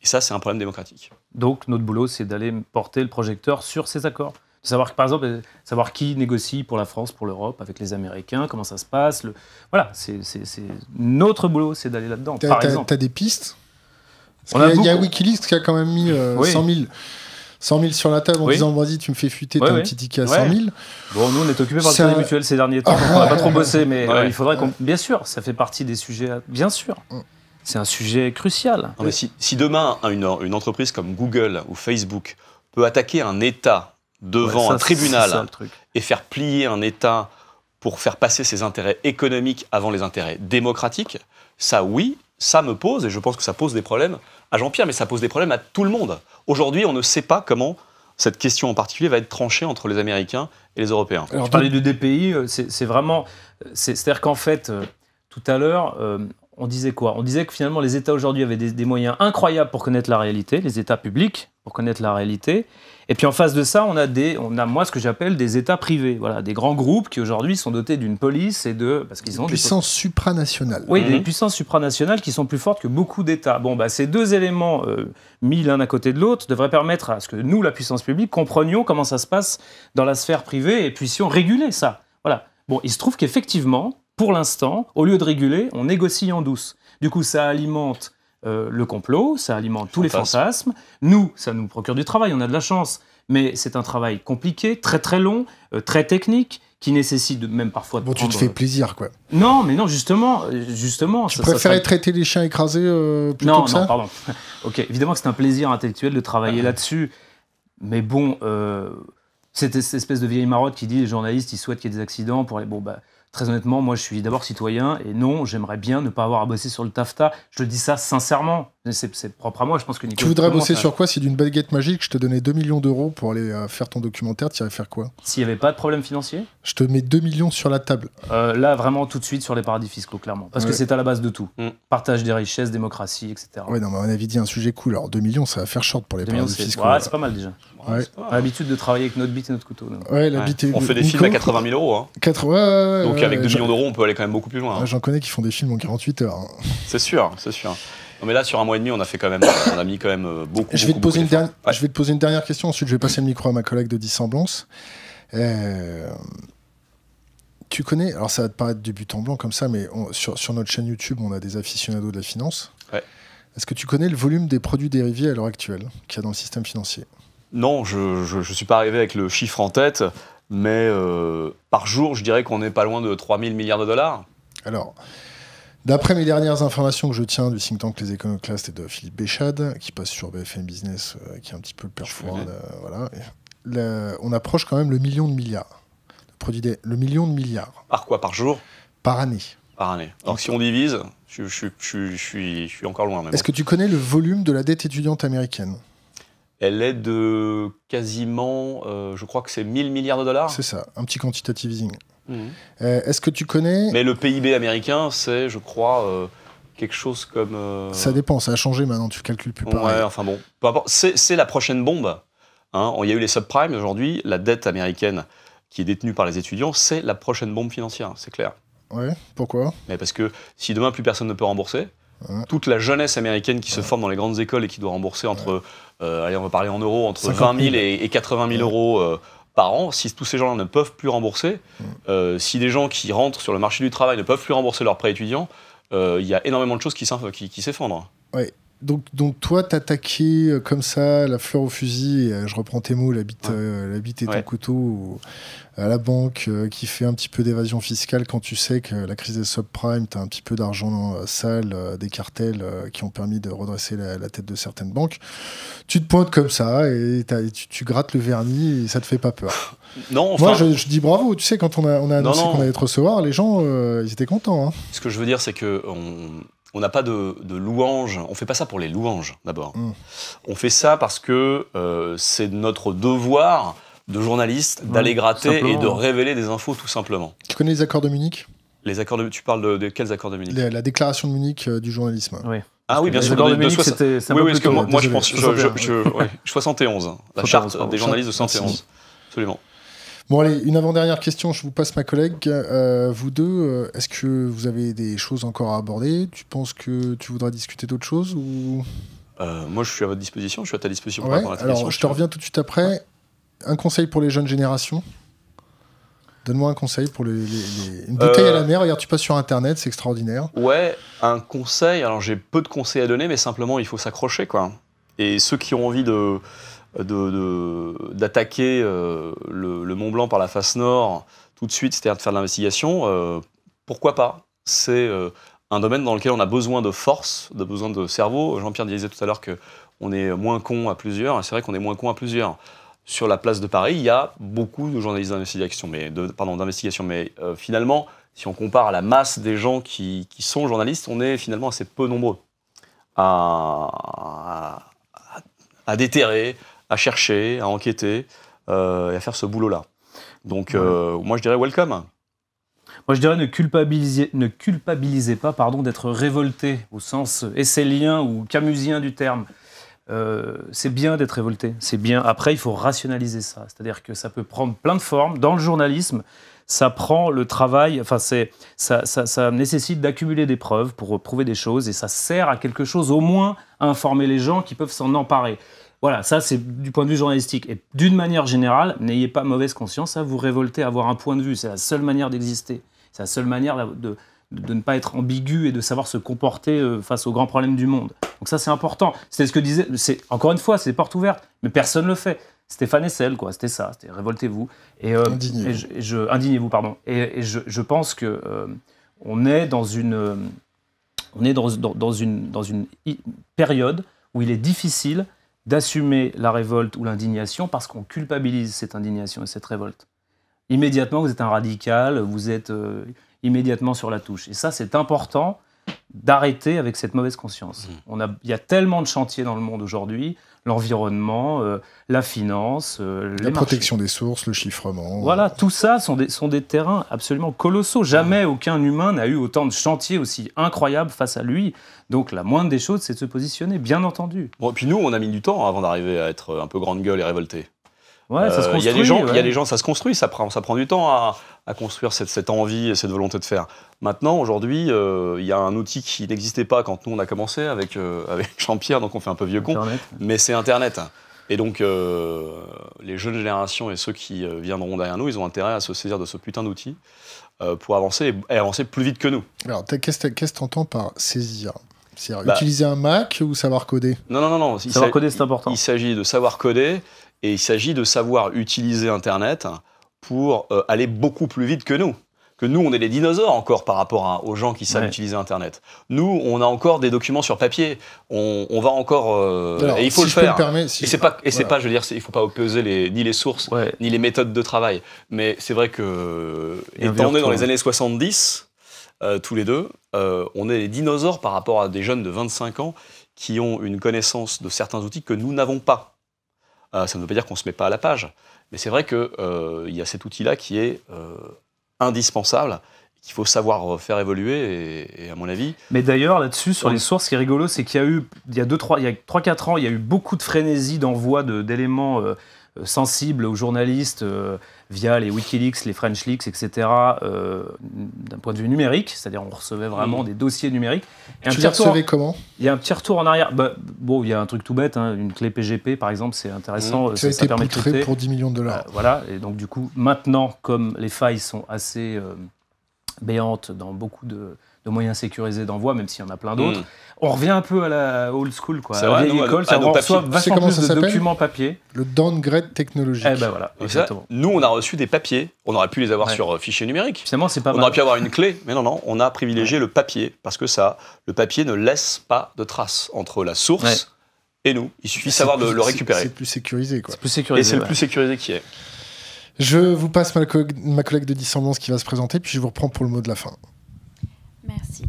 Et ça, c'est un problème démocratique. Donc, notre boulot, c'est d'aller porter le projecteur sur ces accords. De savoir, par exemple, euh, savoir qui négocie pour la France, pour l'Europe, avec les Américains, comment ça se passe. Voilà, c'est notre boulot, c'est d'aller là-dedans. Par exemple. T'as des pistes Il y, a Wikileaks qui a quand même mis 100 euh, 000. sur la table en disant vas-y tu me fais fuiter ouais, ton petit ticket à 100 000. Bon nous on est occupés par le crédit mutuel ces derniers temps, on n'a pas trop <laughs> bossé mais euh, il faudrait qu'on... Bien sûr, ça fait partie des sujets, bien sûr. Mm. C'est un sujet crucial. si, demain, une, entreprise comme Google ou Facebook peut attaquer un État devant un tribunal et faire plier un État pour faire passer ses intérêts économiques avant les intérêts démocratiques, ça oui, ça me pose, et je pense que ça pose des problèmes à Jean-Pierre, mais ça pose des problèmes à tout le monde. Aujourd'hui, on ne sait pas comment cette question en particulier va être tranchée entre les Américains et les Européens. Alors, tu de DPI, euh, c'est vraiment... Euh, c'est-à-dire qu'en fait, euh, tout à l'heure, on disait quoi On disait que finalement les États aujourd'hui avaient des, moyens incroyables pour connaître la réalité, les États publics pour connaître la réalité. Et puis en face de ça, on a des, on a moi ce que j'appelle des États privés, voilà, des grands groupes qui aujourd'hui sont dotés d'une police et de parce qu'ils ont Oui, des mhm. puissances supranationales qui sont plus fortes que beaucoup d'États. Bon, bah ces deux éléments euh, mis l'un à côté de l'autre devraient permettre à ce que nous, la puissance publique, comprenions comment ça se passe dans la sphère privée et puissions réguler ça. Voilà. Bon, il se trouve qu'effectivement, pour l'instant, au lieu de réguler, on négocie en douce. Du coup, ça alimente euh, le complot, ça alimente tous les fantasmes. Nous, ça nous procure du travail, on a de la chance, mais c'est un travail compliqué, très très long, euh, très technique, qui nécessite même parfois de bon, tu te fais plaisir, quoi. Euh, non, mais non, justement, justement... Tu préférais traiter les chiens écrasés plutôt que ça Non, pardon. <laughs> ok, évidemment que c'est un plaisir intellectuel de travailler <laughs> là-dessus, mais bon... Cette espèce de vieille marotte qui dit les journalistes ils souhaitent qu'il y ait des accidents pour les bon bah, Très honnêtement, moi je suis d'abord citoyen et non, j'aimerais bien ne pas avoir à bosser sur le TAFTA. Je te dis ça sincèrement. C'est propre à moi, je pense que Nicolas. Tu voudrais bosser sur quoi Si d'une baguette magique, je te donnais 2 millions d'euros pour aller euh, faire ton documentaire, tu irais faire quoi S'il n'y avait pas de problème financier Je te mets 2 millions sur la table. Euh, là, vraiment, tout de suite sur les paradis fiscaux, clairement. Parce que c'est à la base de tout. Mm. Partage des richesses, démocratie, etc. Ouais, non, mais on avait dit un sujet cool. Alors 2 millions, ça va faire short pour les paradis fiscaux. Ouais, c'est pas mal déjà. On a l'habitude de travailler avec notre bite et notre couteau. Ouais, la bite On fait des films à 80 000 euros. Hein. 80... donc avec 2 millions d'euros, on peut aller quand même beaucoup plus loin. Hein. J'en connais qui font des films en 48 heures. Hein. C'est sûr, c'est sûr. Non, mais là, sur un mois et demi, on a fait quand même, euh, on a mis quand même euh, beaucoup. Je vais, te, poser une dernière, je vais te poser une dernière question. Ensuite, je vais passer le micro à ma collègue de Dissemblance. Euh, tu connais, alors ça va te paraître du but en blanc comme ça, mais sur, notre chaîne YouTube, on a des aficionados de la finance. Ouais. Est-ce que tu connais le volume des produits dérivés à l'heure actuelle qu'il y a dans le système financier Non, je ne suis pas arrivé avec le chiffre en tête, mais par jour, je dirais qu'on n'est pas loin de 3000 milliards de dollars. Alors, D'après mes dernières informations que je tiens du think tank Les Éconoclastes et de Philippe Béchade, qui passe sur BFM Business, euh, qui est un petit peu le père euh, voilà, on approche quand même le million de milliards. Le, produit des, le million de milliards. Par quoi Par jour Par année. Par année. Donc, si on divise, je, suis, encore loin. Est-ce que tu connais le volume de la dette étudiante américaine elle est de quasiment, euh, je crois que c'est 1000 milliards de dollars. C'est ça, un petit quantitative easing. Euh, est-ce que tu connais Mais le PIB américain, c'est, je crois, euh, quelque chose comme. Euh, ça dépend, ça a changé maintenant, tu calcules plus pareil. Ouais, enfin bon, c'est la prochaine bombe. Hein. Il y a eu les subprimes aujourd'hui, la dette américaine qui est détenue par les étudiants, c'est la prochaine bombe financière, c'est clair. Ouais, pourquoi Mais parce que si demain plus personne ne peut rembourser, toute la jeunesse américaine qui se forme dans les grandes écoles et qui doit rembourser entre, allez, on va parler en euros, entre 20 000 et, et 80 000 euros par an, si tous ces gens-là ne peuvent plus rembourser, mm. euh, si des gens qui rentrent sur le marché du travail ne peuvent plus rembourser leurs prêts étudiants, euh, il y a énormément de choses qui, s'effondrent donc, toi, t'attaquer euh, comme ça, la fleur au fusil, euh, je reprends tes mots, la bite, euh, et ton couteau à la banque qui fait un petit peu d'évasion fiscale quand tu sais que la crise des subprimes, t'as un petit peu d'argent sale, des cartels qui ont permis de redresser la, tête de certaines banques. Tu te pointes comme ça et, tu, grattes le vernis et ça te fait pas peur. <laughs> Non, enfin... Moi, je, dis bravo. Tu sais, quand on a, annoncé qu'on allait te recevoir, les gens, ils étaient contents. Hein. Ce que je veux dire, c'est que on on n'a pas de, louanges. On fait pas ça pour les louanges d'abord. Mm. On fait ça parce que euh, c'est notre devoir de journaliste mm. d'aller gratter et de révéler des infos tout simplement. Tu connais les accords de Munich Les accords de, tu parles de, quels accords de Munich la, déclaration de Munich euh, du journalisme. Ah oui, bien sûr. De, Munich, c'était oui, oui, parce que moi, je pense, je, je, 71, la charte des journalistes de 71, absolument. Bon, allez, une avant-dernière question, je vous passe ma collègue. Euh, vous deux, euh, est-ce que vous avez des choses encore à aborder Tu penses que tu voudras discuter d'autres choses ou... Euh, moi, je suis à votre disposition, je suis à ta disposition. pour répondre à alors, je te reviens tout de suite après. Un conseil pour les jeunes générations Donne-moi un conseil pour les, une bouteille à la mer. Regarde, tu passes sur Internet, c'est extraordinaire. Ouais, un conseil. Alors j'ai peu de conseils à donner, mais simplement il faut s'accrocher, quoi. Et ceux qui ont envie de, d'attaquer euh, le, Mont Blanc par la face nord tout de suite, c'est-à-dire de faire de l'investigation, euh, pourquoi pas C'est euh, un domaine dans lequel on a besoin de force, de besoin de cerveau. Jean-Pierre disait tout à l'heure qu'on est moins con à plusieurs, et c'est vrai qu'on est moins con à plusieurs. Sur la place de Paris, il y a beaucoup de journalistes d'investigation, mais, pardon, d'investigation, mais finalement, si on compare à la masse des gens qui, sont journalistes, on est finalement assez peu nombreux à déterrer, à chercher, à enquêter euh, et à faire ce boulot-là. Donc, euh, moi, je dirais welcome. Moi, je dirais ne culpabilisez, ne culpabilisez pas pardon, d'être révolté au sens essélien ou camusien du terme. Euh, c'est bien d'être révolté, c'est bien. Après, il faut rationaliser ça. C'est-à-dire que ça peut prendre plein de formes. Dans le journalisme, ça prend le travail, enfin, c'est, ça, ça, ça, nécessite d'accumuler des preuves pour prouver des choses et ça sert à quelque chose, au moins à informer les gens qui peuvent s'en emparer. Voilà, ça c'est du point de vue journalistique. Et d'une manière générale, n'ayez pas mauvaise conscience, à vous révolter, à avoir un point de vue. C'est la seule manière d'exister. C'est la seule manière de, ne pas être ambigu et de savoir se comporter euh, face aux grands problèmes du monde. Donc ça c'est important. C'est ce que disait, c'est encore une fois, c'est porte portes ouvertes, mais personne ne le fait. Stéphane Essel, quoi, c'était ça, c'était révoltez-vous. Et, euh, indignez-vous. pardon. Et, je, pense que euh, on est dans une, on est une, dans une période où il est difficile d'assumer la révolte ou l'indignation parce qu'on culpabilise cette indignation et cette révolte. Immédiatement, vous êtes un radical, vous êtes euh, immédiatement sur la touche. Et ça, c'est important d'arrêter avec cette mauvaise conscience. Mmh. On a, il y a tellement de chantiers dans le monde aujourd'hui l'environnement, euh, la finance, euh, la protection des sources, le chiffrement. Voilà, tout ça sont des, sont des terrains absolument colossaux. Jamais aucun humain n'a eu autant de chantiers aussi incroyables face à lui. Donc la moindre des choses, c'est de se positionner, bien entendu. Bon, et puis nous, on a mis du temps avant d'arriver à être un peu grande gueule et révolté. Il euh, y a des gens, il a des gens, ça se construit, ça prend, du temps à, construire cette, envie et cette volonté de faire. Maintenant, aujourd'hui, il euh, y a un outil qui n'existait pas quand nous on a commencé avec, euh, avec <laughs> Jean-Pierre, donc on fait un peu vieux con, mais c'est Internet. Et donc, les jeunes générations et ceux qui viendront derrière nous, ils ont intérêt à se saisir de ce putain d'outil pour avancer et, avancer plus vite que nous. Alors, qu'est-ce que tu entends par saisir cest bah utiliser un Mac ou savoir coder Non, non, non. non. Savoir coder, c'est important. Il s'agit de savoir coder et il s'agit de savoir utiliser Internet pour euh, aller beaucoup plus vite que nous. Que nous, on est les dinosaures encore par rapport à, aux gens qui savent utiliser Internet. Nous, on a encore des documents sur papier. On, va encore. Euh, et il faut le faire. et c'est pas, et c'est pas, je veux dire, il faut pas opposer ni les sources, ni les méthodes de travail. Mais c'est vrai que, et étant né dans les années 70, euh, tous les deux, on est les dinosaures par rapport à des jeunes de 25 ans qui ont une connaissance de certains outils que nous n'avons pas. Euh, ça ne veut pas dire qu'on ne se met pas à la page. Mais c'est vrai qu'il euh, il y a cet outil-là qui est euh, indispensable, qu'il faut savoir faire évoluer, et, à mon avis. Mais d'ailleurs, là-dessus, sur les sources, ce qui est rigolo, c'est qu'il y a eu, il y a 3-4 ans, il y a eu beaucoup de frénésie d'envoi d'éléments. Euh, sensible aux journalistes euh, via les Wikileaks, les French Leaks, etc., euh, d'un point de vue numérique, c'est-à-dire on recevait vraiment mm. des dossiers numériques. tu les recevais comment Il y a un petit retour en arrière. Bah, bon, il y a un truc tout bête, hein, une clé PGP par exemple, c'est intéressant. Mmh. Ça, ça, a été poutré pour 10 millions de dollars. voilà, et donc du coup, maintenant, comme les failles sont assez béantes dans beaucoup de de moyens sécurisés d'envoi, même s'il y en a plein d'autres. Hmm. On revient un peu à la old school, quoi. À ça, reçoit de documents papier. Le downgrade technologique. Eh ben nous, on a reçu des papiers. On aurait pu les avoir sur euh, fichier numérique. Finalement, c'est pas On aurait pu avoir une clé, mais non, non, on a privilégié le papier parce que ça, le papier ne laisse pas de traces entre la source. Et nous, il suffit de savoir le, récupérer. C'est plus sécurisé, sécurisé. Et c'est le plus sécurisé qui est. Je vous passe ma, ma collègue de dissemblance qui va se présenter, puis je vous reprends pour le mot de la fin. Merci.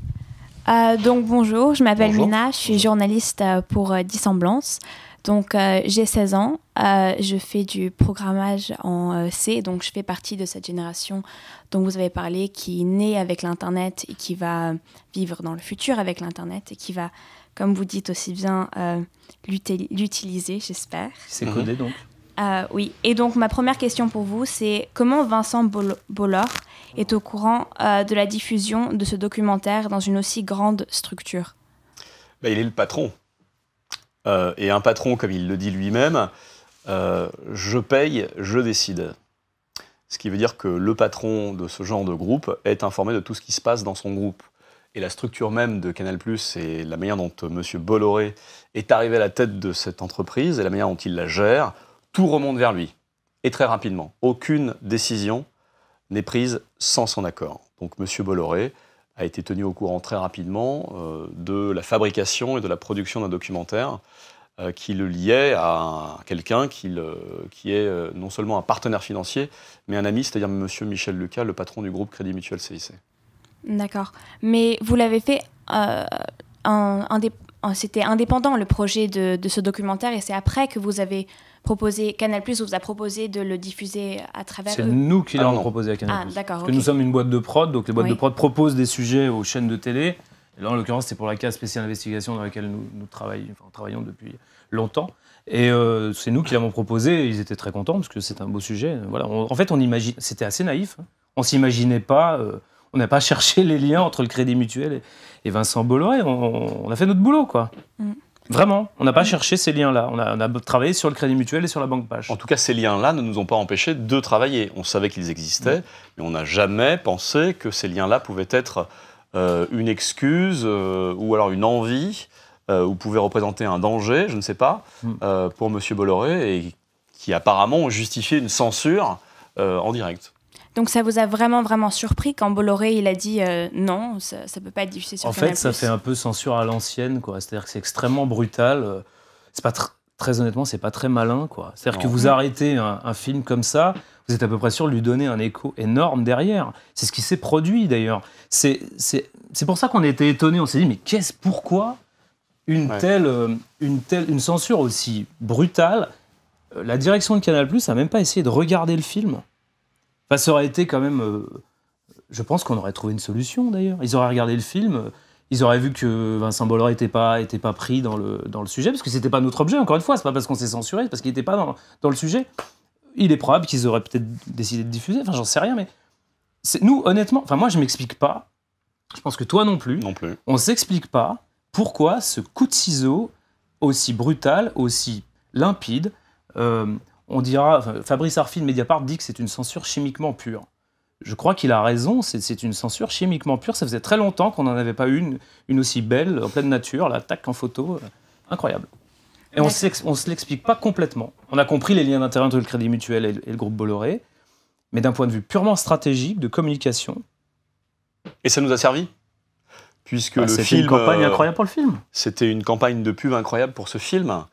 Euh, donc bonjour, je m'appelle Mina, je suis journaliste euh, pour euh, Dissemblance. Donc j'ai 16 ans, je fais du programmage en C, donc je fais partie de cette génération dont vous avez parlé qui naît avec l'Internet et qui va vivre dans le futur avec l'Internet et qui va, comme vous dites aussi bien, l'utiliser, j'espère. C'est codé mhm. donc Oui, et donc ma première question pour vous, c'est comment Vincent Bollor est au courant euh, de la diffusion de ce documentaire dans une aussi grande structure bah, Il est le patron. Euh, et un patron, comme il le dit lui-même, euh, je paye, je décide. Ce qui veut dire que le patron de ce genre de groupe est informé de tout ce qui se passe dans son groupe. Et la structure même de Canal+, et la manière dont M. Bolloré est arrivé à la tête de cette entreprise, et la manière dont il la gère, tout remonte vers lui. Et très rapidement. Aucune décision n'est prise sans son accord. Donc M. Bolloré a été tenu au courant très rapidement euh, de la fabrication et de la production d'un documentaire euh, qui le liait à quelqu'un qui, qui, est euh, non seulement un partenaire financier, mais un ami, c'est-à-dire M. Michel Lucas, le patron du groupe Crédit Mutuel CIC. D'accord. Mais vous l'avez fait un des c'était indépendant le projet de, ce documentaire et c'est après que vous avez proposé, Canal Plus vous a proposé de le diffuser à travers. C'est nous qui ah l'avons proposé à Canal ah, d'accord. que nous sommes une boîte de prod, donc les boîtes de prod proposent des sujets aux chaînes de télé. là, en l'occurrence, c'est pour la case spéciale investigation dans laquelle nous, nous travaillons, travaillons depuis longtemps. Et euh, c'est nous qui l'avons proposé. Et ils étaient très contents parce que c'est un beau sujet. Voilà. en fait, on imagine. C'était assez naïf. On hein. On s'imaginait pas. Euh, on n'a pas cherché les liens entre le Crédit Mutuel et, Vincent Bolloré. On, on a fait notre boulot, quoi. Mm. Vraiment, on n'a pas mm. cherché ces liens-là. On, a, travaillé sur le Crédit Mutuel et sur la Banque Page. En tout cas, ces liens-là ne nous ont pas empêchés de travailler. On savait qu'ils existaient, mm. mais on n'a jamais pensé que ces liens-là pouvaient être euh, une excuse euh, ou alors une envie euh, ou pouvaient représenter un danger, je ne sais pas, pour M. Bolloré et qui apparemment ont une censure en direct. Donc ça vous a vraiment, vraiment surpris quand Bolloré, il a dit euh, non, ça ne peut pas être diffusé sur En fait, ça fait un peu censure à l'ancienne, quoi. C'est-à-dire que c'est extrêmement brutal. Euh, c'est pas très honnêtement, c'est pas très malin, quoi. C'est-à-dire que vous arrêtez un, film comme ça, vous êtes à peu près sûr de lui donner un écho énorme derrière. C'est ce qui s'est produit, d'ailleurs. C'est pour ça qu'on était étonnés. On s'est dit, mais qu'est-ce, pourquoi une, telle, euh, une, telle, une censure aussi brutale La direction de Canal+, plus n'a même pas essayé de regarder le film ça aurait été quand même. Euh, je pense qu'on aurait trouvé une solution d'ailleurs. Ils auraient regardé le film, euh, ils auraient vu que Vincent Bolloré n'était pas, était pas pris dans le, dans le sujet, parce que c'était pas notre objet, encore une fois. C'est pas parce qu'on s'est censuré, parce qu'il n'était pas dans, le sujet. Il est probable qu'ils auraient peut-être décidé de diffuser, enfin, j'en sais rien, mais. Nous, honnêtement, enfin, moi, je m'explique pas. Je pense que toi non plus. Non plus. On s'explique pas pourquoi ce coup de ciseau aussi brutal, aussi limpide, euh, on dira, Fabrice Arfi de Mediapart dit que c'est une censure chimiquement pure. Je crois qu'il a raison, c'est une censure chimiquement pure. Ça faisait très longtemps qu'on n'en avait pas une, une aussi belle, en pleine nature, la tac en photo, euh, incroyable. Et on ne se l'explique pas complètement. On a compris les liens d'intérêt entre le Crédit Mutuel et le, groupe Bolloré, mais d'un point de vue purement stratégique, de communication. Et ça nous a servi puisque bah, le film. C'était une campagne euh, incroyable pour le film. C'était une campagne de pub incroyable pour ce film.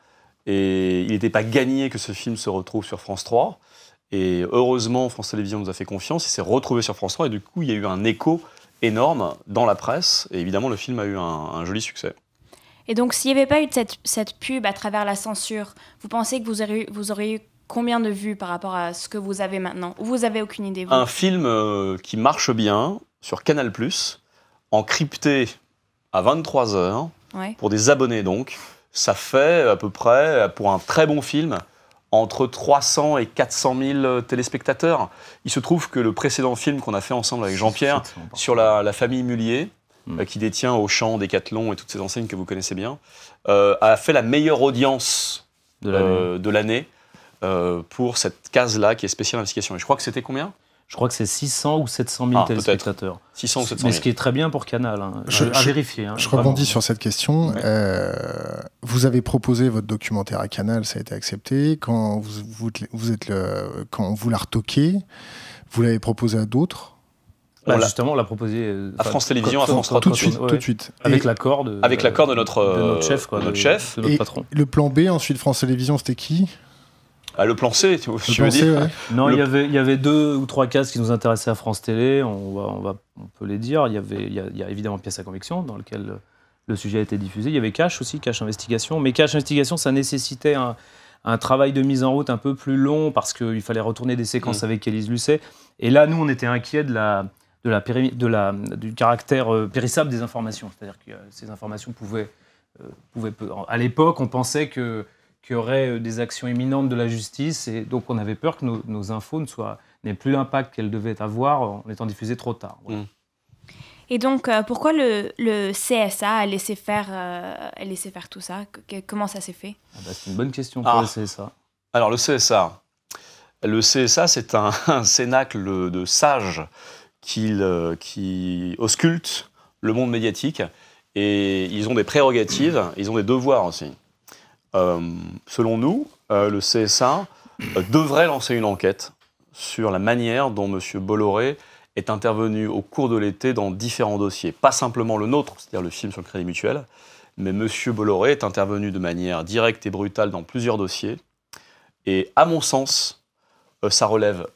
Et il n'était pas gagné que ce film se retrouve sur France 3. Et heureusement, France Télévisions nous a fait confiance, il s'est retrouvé sur France 3 et du coup, il y a eu un écho énorme dans la presse. Et évidemment, le film a eu un, joli succès. Et donc, s'il n'y avait pas eu cette, pub à travers la censure, vous pensez que vous auriez, eu combien de vues par rapport à ce que vous avez maintenant vous avez aucune idée Un film euh, qui marche bien sur Canal+, encrypté à 23h, pour des abonnés donc, ça fait à peu près, pour un très bon film, entre 300 et 400 000 euh, téléspectateurs. Il se trouve que le précédent film qu'on a fait ensemble avec Jean-Pierre sur la, famille Mullier, hmm. euh, qui détient Auchan, Décathlon et toutes ces enseignes que vous connaissez bien, euh, a fait la meilleure audience de l'année pour cette case-là qui est spéciale investigation. Et je crois que c'était combien je crois que c'est 600 ou 700 000 ah, téléspectateurs. 600 ou 700 000. ce qui est très bien pour Canal, hein. je, euh, à, je, vérifier. Hein. je rebondis sur cette question. Euh, vous avez proposé votre documentaire à Canal, ça a été accepté. Quand vous, êtes le, quand vous l'a retoqué, vous l'avez proposé à d'autres bah, justement, on l'a proposé euh, à France Télévisions, à France 3 tout de suite, tout de suite. Avec l'accord de, avec de notre, chef, notre, chef. notre patron. Le plan B ensuite France Télévisions, c'était qui ah, le plan C, tu, Non, il y, avait, deux ou trois cases qui nous intéressaient à France Télé, on, va, on, peut les dire. Il y, avait, y a, évidemment Pièce à conviction, dans lequel le sujet a été diffusé. Il y avait Cash aussi, Cash Investigation. Mais Cash Investigation, ça nécessitait un, travail de mise en route un peu plus long parce qu'il fallait retourner des séquences mm. avec Élise Lucet. Et là, nous, on était inquiets de la, de la, du caractère euh, périssable des informations. C'est-à-dire que euh, ces informations pouvaient. Euh, pouvaient à l'époque, on pensait que qu'il y aurait euh, des actions imminentes de la justice. Et donc, on avait peur que nos, infos ne soient, n'aient plus l'impact qu'elles devaient avoir en étant diffusées trop tard. Mm. Et donc, euh, pourquoi le, CSA a laissé faire, euh, a laissé faire tout ça Comment ça s'est fait ah bah, C'est une bonne question pour ah. le CSA. Alors, le CSA. Le CSA, c'est <laughs> un, cénacle de sages qui, qui auscultent le monde médiatique et ils ont des prérogatives, ils ont des devoirs aussi. Euh, selon nous, euh, le CSA euh, devrait lancer une enquête sur la manière dont M. Bolloré est intervenu au cours de l'été dans différents dossiers. Pas simplement le nôtre, c'est-à-dire le film sur le crédit mutuel, mais M. Bolloré est intervenu de manière directe et brutale dans plusieurs dossiers. Et à mon sens, ça relève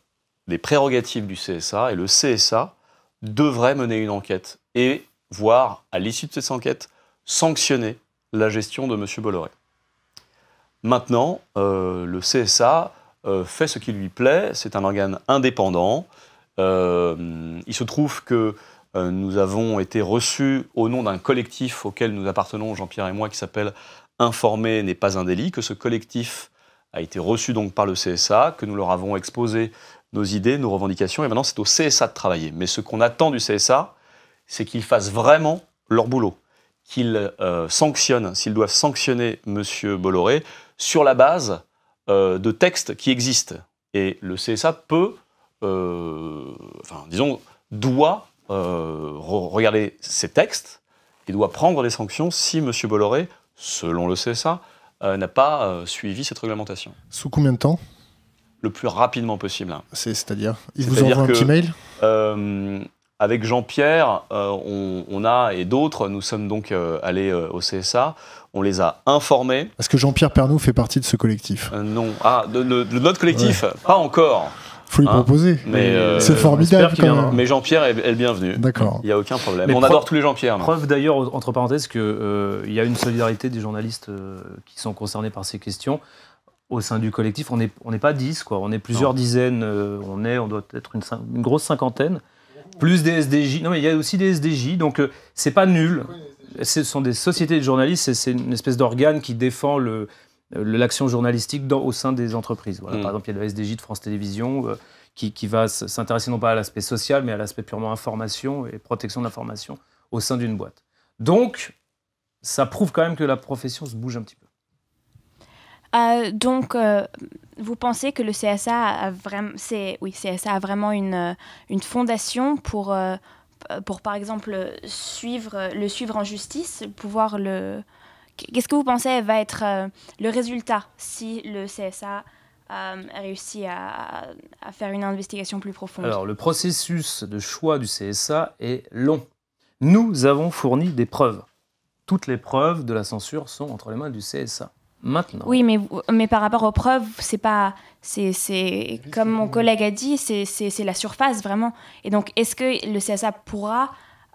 des prérogatives du CSA et le CSA devrait mener une enquête et voire, à l'issue de cette enquête, sanctionner la gestion de M. Bolloré. Maintenant, euh, le CSA euh, fait ce qui lui plaît, c'est un organe indépendant. Euh, il se trouve que nous avons été reçus au nom d'un collectif auquel nous appartenons, Jean-Pierre et moi, qui s'appelle Informer n'est pas un délit, que ce collectif a été reçu donc par le CSA, que nous leur avons exposé nos idées, nos revendications, et maintenant c'est au CSA de travailler. Mais ce qu'on attend du CSA, c'est qu'ils fassent vraiment leur boulot qu'il euh, sanctionne s'ils doivent sanctionner M. Bolloré, sur la base euh, de textes qui existent. Et le CSA peut, euh, enfin, disons, doit regarder ces textes et doit prendre des sanctions si M. Bolloré, selon le CSA, n'a pas suivi cette réglementation. Sous combien de temps le plus rapidement possible. Hein. C'est-à-dire Il vous envoie un petit mail avec Jean-Pierre, euh, on, a, et d'autres, nous sommes donc euh, allés euh, au CSA, on les a informés. Est-ce que Jean-Pierre Pernou fait partie de ce collectif Non. Ah, de, notre collectif Pas encore faut lui hein proposer. Mais c'est formidable. Quand même. Mais Jean-Pierre est, le bienvenu. D'accord. Il n'y a aucun problème. on adore tous les Jean-Pierre. Preuve d'ailleurs, entre parenthèses, qu'il y a une solidarité des journalistes qui sont concernés par ces questions. Au sein du collectif, on n'est on pas 10, quoi. on est plusieurs dizaines, on, est, on doit être une grosse cinquantaine. Plus des SDJ. Non, mais il y a aussi des SDJ, donc euh, c'est pas nul. Ce sont des sociétés de journalistes, c'est une espèce d'organe qui défend euh, l'action journalistique au sein des entreprises. Voilà. Mm. Par exemple, il y a le SDJ de France Télévisions euh, qui, va s'intéresser non pas à l'aspect social, mais à l'aspect purement information et protection de l'information au sein d'une boîte. Donc, ça prouve quand même que la profession se bouge un petit peu. donc, vous pensez que le CSA a vraiment, oui, CSA a vraiment une, euh, une fondation pour, euh, pour, par exemple, suivre, euh, le suivre en justice, pouvoir le... Qu'est-ce que vous pensez va être le résultat si le CSA réussit à, à, faire une investigation plus profonde Alors, le processus de choix du CSA est long. Nous avons fourni des preuves. Toutes les preuves de la censure sont entre les mains du CSA. Oui, mais, mais par rapport aux preuves, c'est pas. C'est, comme mon collègue a dit, c'est, la surface vraiment. Et donc, est-ce que le CSA pourra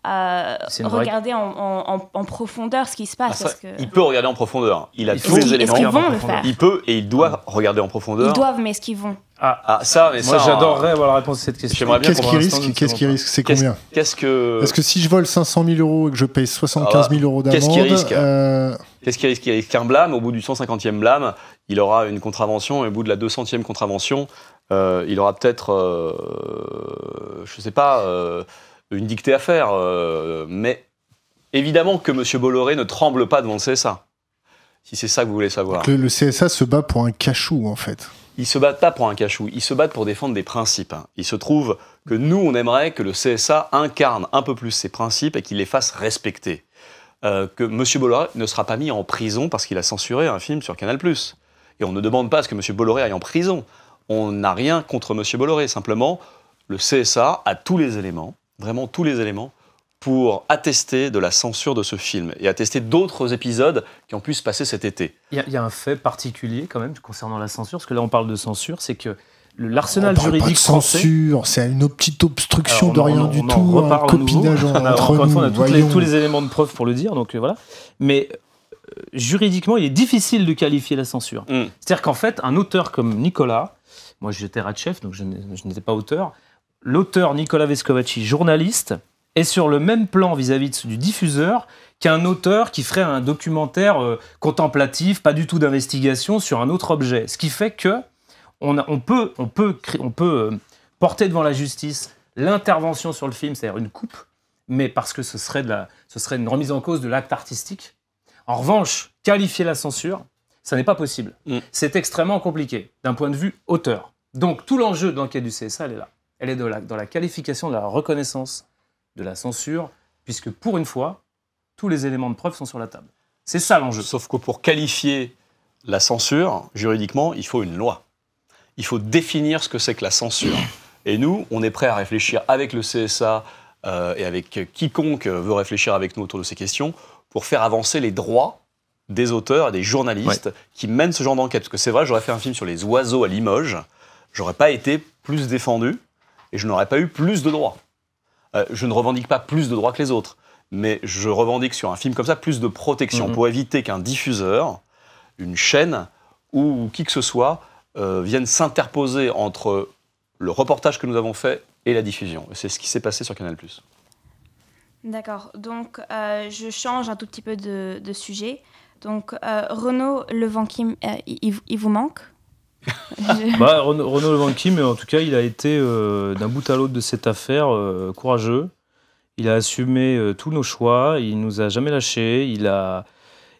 euh, regarder en, en, en, profondeur ce qui se passe. Ah, il peut regarder en profondeur. Hein. Il a tous les éléments. vont le faire il peut et il doit regarder en profondeur. Ils doivent, mais est-ce qu'ils vont ah, ah, ça, mais Moi, j'adorerais hein. avoir la réponse à cette question. Qu'est-ce qui risque Qu'est-ce C'est combien Qu'est-ce que Est-ce que si je vole 500 000 euros et que je paye 75 ah, 000 euros d'amende, hein? euh, Qu'est-ce qui risque Il blâme. Au bout du 150e blâme, il aura une contravention. Et au bout de la 200e contravention, euh, il aura peut-être, euh, je ne sais pas, euh, une dictée à faire. mais évidemment que M. Bolloré ne tremble pas devant le CSA. Si c'est ça que vous voulez savoir. Le, le, CSA se bat pour un cachou, en fait. Ils se battent pas pour un cachou, ils se battent pour défendre des principes. Il se trouve que nous, on aimerait que le CSA incarne un peu plus ses principes et qu'il les fasse respecter. Euh, que M. Bolloré ne sera pas mis en prison parce qu'il a censuré un film sur Canal+. Et on ne demande pas à ce que M. Bolloré aille en prison. On n'a rien contre M. Bolloré. Simplement, le CSA a tous les éléments, vraiment tous les éléments, pour attester de la censure de ce film et attester d'autres épisodes qui ont pu se passer cet été. Il y, y, a un fait particulier quand même concernant la censure, parce que là on parle de censure, c'est que L'arsenal juridique pas censure, c'est une petite obstruction de rien du on tout, un copinage en <laughs> entre nous. on a tous les éléments de preuve pour le dire, donc euh, voilà. Mais euh, juridiquement, il est difficile de qualifier la censure. Mm. C'est-à-dire qu'en fait, un auteur comme Nicolas, moi j'étais Ratchef, donc je n'étais pas auteur, l'auteur Nicolas Vescovaci, journaliste, est sur le même plan vis-à-vis du diffuseur qu'un auteur qui ferait un documentaire euh, contemplatif, pas du tout d'investigation, sur un autre objet. Ce qui fait que on, peut, euh, porter devant la justice l'intervention sur le film, c'est-à-dire une coupe, mais parce que ce serait, une remise en cause de l'acte artistique. En revanche, qualifier la censure, ça n'est pas possible. Mm. C'est extrêmement compliqué d'un point de vue auteur. Donc tout l'enjeu de l'enquête du CSA, elle est là. Elle est dans la, dans la qualification de la reconnaissance de la censure, puisque pour une fois, tous les éléments de preuve sont sur la table. C'est ça l'enjeu. Sauf que pour qualifier la censure, juridiquement, il faut une loi il faut définir ce que c'est que la censure. Et nous, on est prêt à réfléchir avec le CSA euh, et avec quiconque veut réfléchir avec nous autour de ces questions pour faire avancer les droits des auteurs et des journalistes qui mènent ce genre d'enquête. Parce que c'est vrai, j'aurais fait un film sur les oiseaux à Limoges, j'aurais pas été plus défendu et je n'aurais pas eu plus de droits. Euh, je ne revendique pas plus de droits que les autres, mais je revendique sur un film comme ça plus de protection mm-hmm. pour éviter qu'un diffuseur, une chaîne ou qui que ce soit euh, viennent s'interposer entre le reportage que nous avons fait et la diffusion. C'est ce qui s'est passé sur Canal+. D'accord. Donc, euh, je change un tout petit peu de, sujet. Donc, euh, Renaud Levanquim, il, vous manque <laughs> bah, Renaud, Renaud Levanquim, en tout cas, il a été d'un bout à l'autre de cette affaire courageux. Il a assumé tous nos choix. Il nous a jamais lâchés. Il a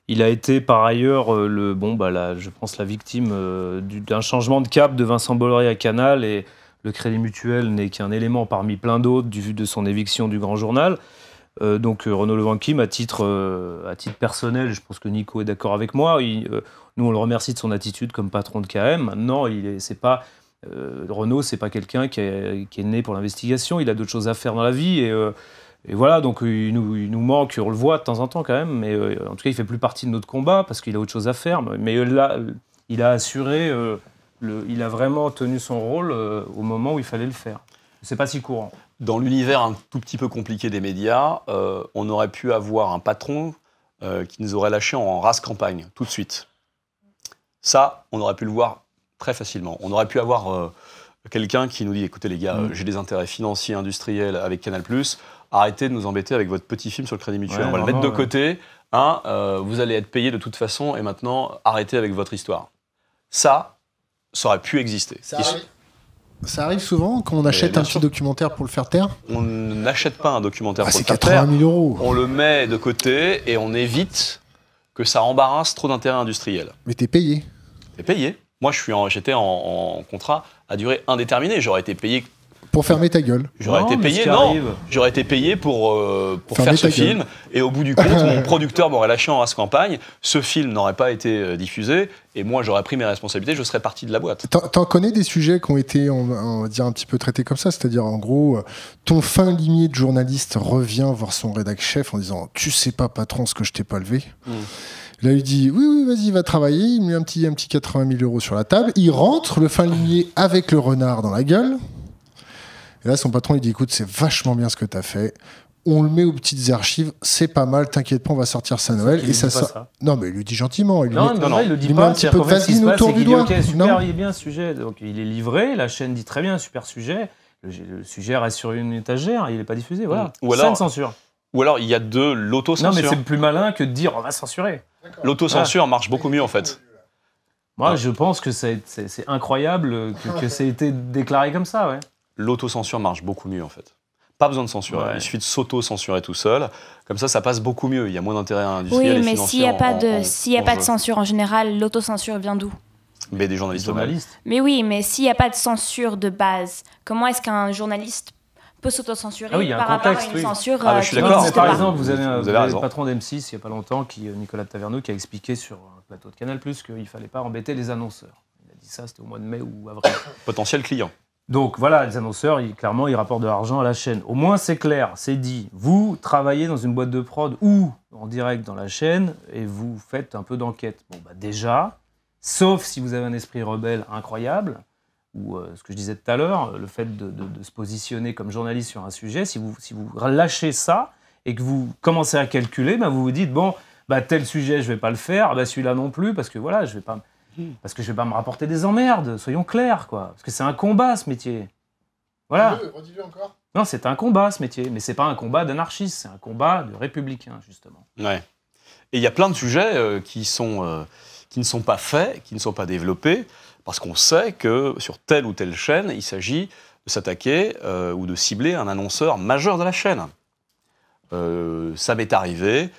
il a été par ailleurs euh, le bon bah là, je pense la victime euh, d'un changement de cap de Vincent Bolloré à Canal et le crédit mutuel n'est qu'un élément parmi plein d'autres du vu de son éviction du grand journal. Euh, donc Renaud Levanquim, à titre, à titre personnel, je pense que Nico est d'accord avec moi. nous on le remercie de son attitude comme patron de KM. Maintenant, il c'est pas Renaud, c'est pas quelqu'un qui, qui, est né pour l'investigation. Il a d'autres choses à faire dans la vie et et voilà, donc euh, il nous, manque, on le voit de temps en temps quand même, mais euh, en tout cas, il fait plus partie de notre combat parce qu'il a autre chose à faire. Mais euh, là, il a assuré, il a vraiment tenu son rôle au moment où il fallait le faire. C'est pas si courant. Dans l'univers un tout petit peu compliqué des médias, on aurait pu avoir un patron qui nous aurait lâché en race campagne tout de suite. Ça, on aurait pu le voir très facilement. On aurait pu avoir quelqu'un qui nous dit écoutez les gars, mm. j'ai des intérêts financiers, industriels avec Canal arrêtez de nous embêter avec votre petit film sur le crédit mutuel. on va le mettre de côté. Hein, euh, vous allez être payé de toute façon et maintenant arrêtez avec votre histoire. Ça, ça aurait pu exister. Ça arrive. souvent quand on eh, achète un documentaire pour le faire taire On n'achète pas un documentaire ah, pour le faire taire. 000 euros. On le met de côté et on évite que ça embarrasse trop d'intérêts industriels. Mais t'es payé. T'es payé. Moi, j'étais en, contrat à durée indéterminée. J'aurais été payé pour fermer ta gueule. J'aurais été payé, non. J'aurais été payé pour, euh, faire ce film. Et au bout du compte, mon <laughs> producteur m'aurait lâché en race campagne. Ce film n'aurait pas été euh, diffusé. Et moi, j'aurais pris mes responsabilités. Je serais parti de la boîte. T'en connais des sujets qui ont été, on, va dire, un petit peu traités comme ça. C'est-à-dire, en gros, euh, ton fin limier de journaliste revient voir son rédac chef en disant Tu sais pas, patron, ce que je t'ai pas levé. Mm. Là, il dit oui, oui, vas-y, va travailler. Il met un petit, un petit 80 000 euros sur la table. Il rentre, le fin limier avec le renard dans la gueule. Et là, son patron, il dit écoute, c'est vachement bien ce que tu as fait. On le met aux petites archives, c'est pas mal, t'inquiète pas, on va sortir ça Noël. Et ça, Non, mais il lui dit gentiment. Il non, non, non, il le dit pas. Met un petit peu de autour du doigt. super, non. il est bien ce sujet. Donc il est livré, la chaîne dit très bien, super sujet. Le, sujet reste sur une étagère, il n'est pas diffusé, voilà. Mm. Ou alors, censure. Ou alors il y a de lauto Non, mais c'est plus malin que de dire on va censurer. l'autocensure marche beaucoup mieux en fait. Moi, je pense que c'est incroyable que, que ça ait été déclaré comme ça, ouais l'autocensure marche beaucoup mieux en fait. Pas besoin de censurer, il suffit de sauto tout seul. Comme ça, ça passe beaucoup mieux. Il y a moins d'intérêt industriel. Oui, mais s'il n'y a, pas, de, y a pas de censure en général, l'autocensure vient d'où mais des journalistes. journalistes. Mais oui, mais s'il n'y a pas de censure de base, comment est-ce qu'un journaliste peut s'autocensurer ah par rapport à une censure ah, bah, je suis euh, d'accord. Par exemple, vous avez, un le patron d'M6 il n'y a pas longtemps, qui, euh, Nicolas Taverneau, qui a expliqué sur un euh, plateau de Canal Plus qu'il ne fallait pas embêter les annonceurs. Il a dit ça, c'était au mois de mai ou avril. Potentiel client. Donc voilà, les annonceurs, clairement, ils rapportent de l'argent à la chaîne. Au moins, c'est clair, c'est dit. Vous travaillez dans une boîte de prod ou en direct dans la chaîne et vous faites un peu d'enquête. Bon, bah déjà, sauf si vous avez un esprit rebelle incroyable, ou euh, ce que je disais tout à l'heure, le fait de, se positionner comme journaliste sur un sujet, si vous, si vous lâchez ça et que vous commencez à calculer, bah, vous vous dites, bon, bah, tel sujet, je ne vais pas le faire, ah, bah, celui-là non plus, parce que voilà, je ne vais pas parce que je vais pas me rapporter des emmerdes, soyons clairs, quoi. Parce que c'est un combat, ce métier. Voilà. Non, c'est un combat, ce métier. Mais ce c'est pas un combat d'anarchiste, c'est un combat de républicain, justement. Ouais. Et il y a plein de sujets euh, qui, sont, euh, qui ne sont pas faits, qui ne sont pas développés, parce qu'on sait que sur telle ou telle chaîne, il s'agit de s'attaquer euh, ou de cibler un annonceur majeur de la chaîne. ça m'est arrivé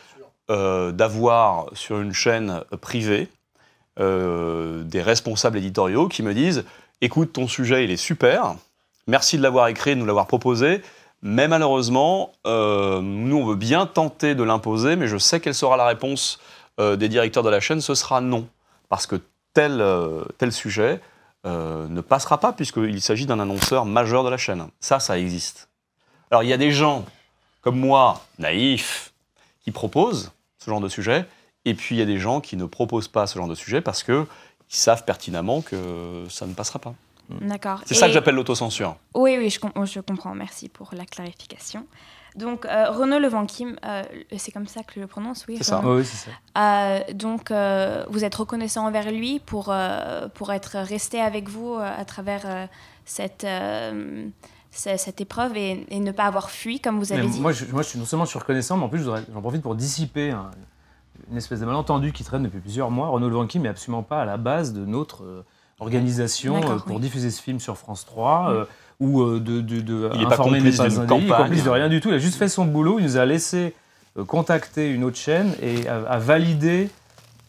d'avoir sur une chaîne privée, euh, des responsables éditoriaux qui me disent écoute, ton sujet, il est super, merci de l'avoir écrit, de nous l'avoir proposé, mais malheureusement, euh, nous, on veut bien tenter de l'imposer, mais je sais quelle sera la réponse euh, des directeurs de la chaîne, ce sera non, parce que tel, tel sujet ne passera pas, puisqu'il s'agit d'un annonceur majeur de la chaîne. Ça, ça existe. Alors, il y a des gens comme moi, naïfs, qui proposent ce genre de sujet, et puis il y a des gens qui ne proposent pas ce genre de sujet parce qu'ils savent pertinemment que ça ne passera pas. Mm. D'accord. C'est ça que j'appelle l'autocensure. Oui, oui, je, comprends. Merci pour la clarification. Donc, euh, Renaud Levanquim, euh, c'est comme ça que je le prononce, oui. C'est ça. oui c'est ça. Euh, donc, vous êtes reconnaissant envers lui pour, pour être resté avec vous à travers cette, cette épreuve et, ne pas avoir fui, comme vous avez dit. Moi je, moi je, suis non seulement reconnaissant, mais en plus, j'en profite pour dissiper une espèce de malentendu qui traîne depuis plusieurs mois. Renaud Levanqui n'est absolument pas à la base de notre euh, organisation euh, pour diffuser ce film sur France 3 euh, ou de, de, de il informer n'est pas, pas complice de rien du tout. Il a juste fait son boulot. Il nous a laissé contacter une autre chaîne et a, validé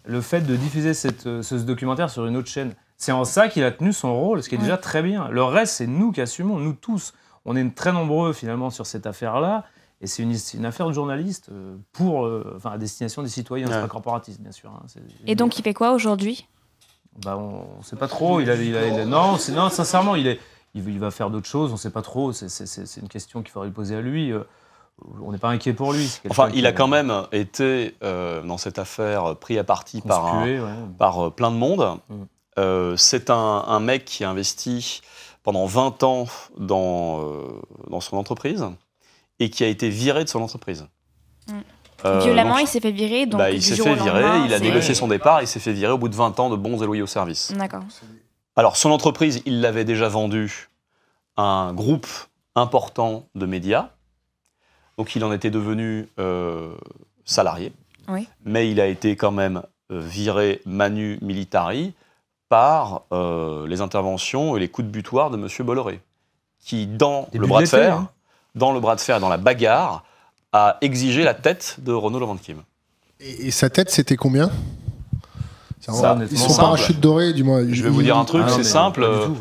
le fait de diffuser ce, documentaire sur une autre chaîne. C'est en ça qu'il a tenu son rôle, ce qui est déjà très bien. Le reste, c'est nous qui assumons, nous tous. On est très nombreux finalement sur cette affaire-là. Et c'est une, affaire de journaliste euh, pour, euh, enfin, à destination des citoyens, c'est pas corporatiste, bien sûr. Hein, Et donc, il fait quoi aujourd'hui bah, On ne sait pas trop. Il non, sincèrement, il, est, il va faire d'autres choses, on ne sait pas trop. C'est une question qu'il faudrait lui poser à lui euh, on n'est pas inquiet pour lui. Enfin, il a quand même été, dans cette affaire, pris à partie par, par plein de monde. Mm. c'est un, mec qui a investi pendant 20 ans dans, dans son entreprise, et qui a été viré de son entreprise. Mm. Euh, Violemment, il s'est fait virer. Bah, il s'est fait virer, il a négocié son départ, il s'est fait virer au bout de 20 ans de bons et loyaux services. D'accord. Alors, son entreprise, il l'avait déjà vendue à un groupe important de médias. Donc, il en était devenu euh, salarié. Oui. Mais il a été quand même euh, viré manu militari par les interventions et les coups de butoir de M. Bolloré, qui, dans le bras de fer, hein dans le bras de fer, dans la bagarre, a exigé la tête de Renaud Lavanquim. Et, et sa tête, c'était combien ça, ils sont parachute doré, du moins. Je vais vous dire un truc, ah c'est simple. Je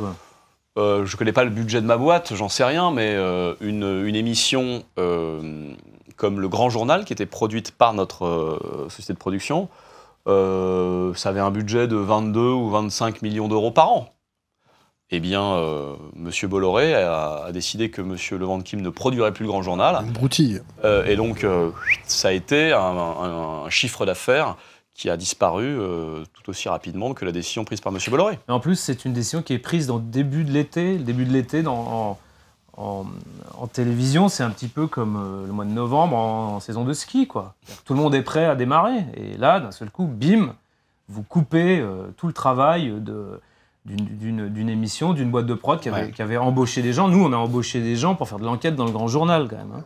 euh, ne je connais pas le budget de ma boîte, j'en sais rien, mais euh, une, émission euh, comme Le Grand Journal, qui était produite par notre société de production, ça avait un budget de 22 ou 25 millions d'euros par an eh bien, euh, M. Bolloré a, décidé que M. Levent Kim ne produirait plus le grand journal. Une broutille. Euh, et donc, euh, ça a été un, chiffre d'affaires qui a disparu tout aussi rapidement que la décision prise par M. Bolloré. Et en plus, c'est une décision qui est prise dans le début de l'été. Le début de l'été, en, en, télévision, c'est un petit peu comme le mois de novembre en, en saison de ski. Quoi. Tout le monde est prêt à démarrer. Et là, d'un seul coup, bim, vous coupez tout le travail de d'une émission, d'une boîte de prod qui avait, embauché des gens. Nous, on a embauché des gens pour faire de l'enquête dans le grand journal, quand même. Hein.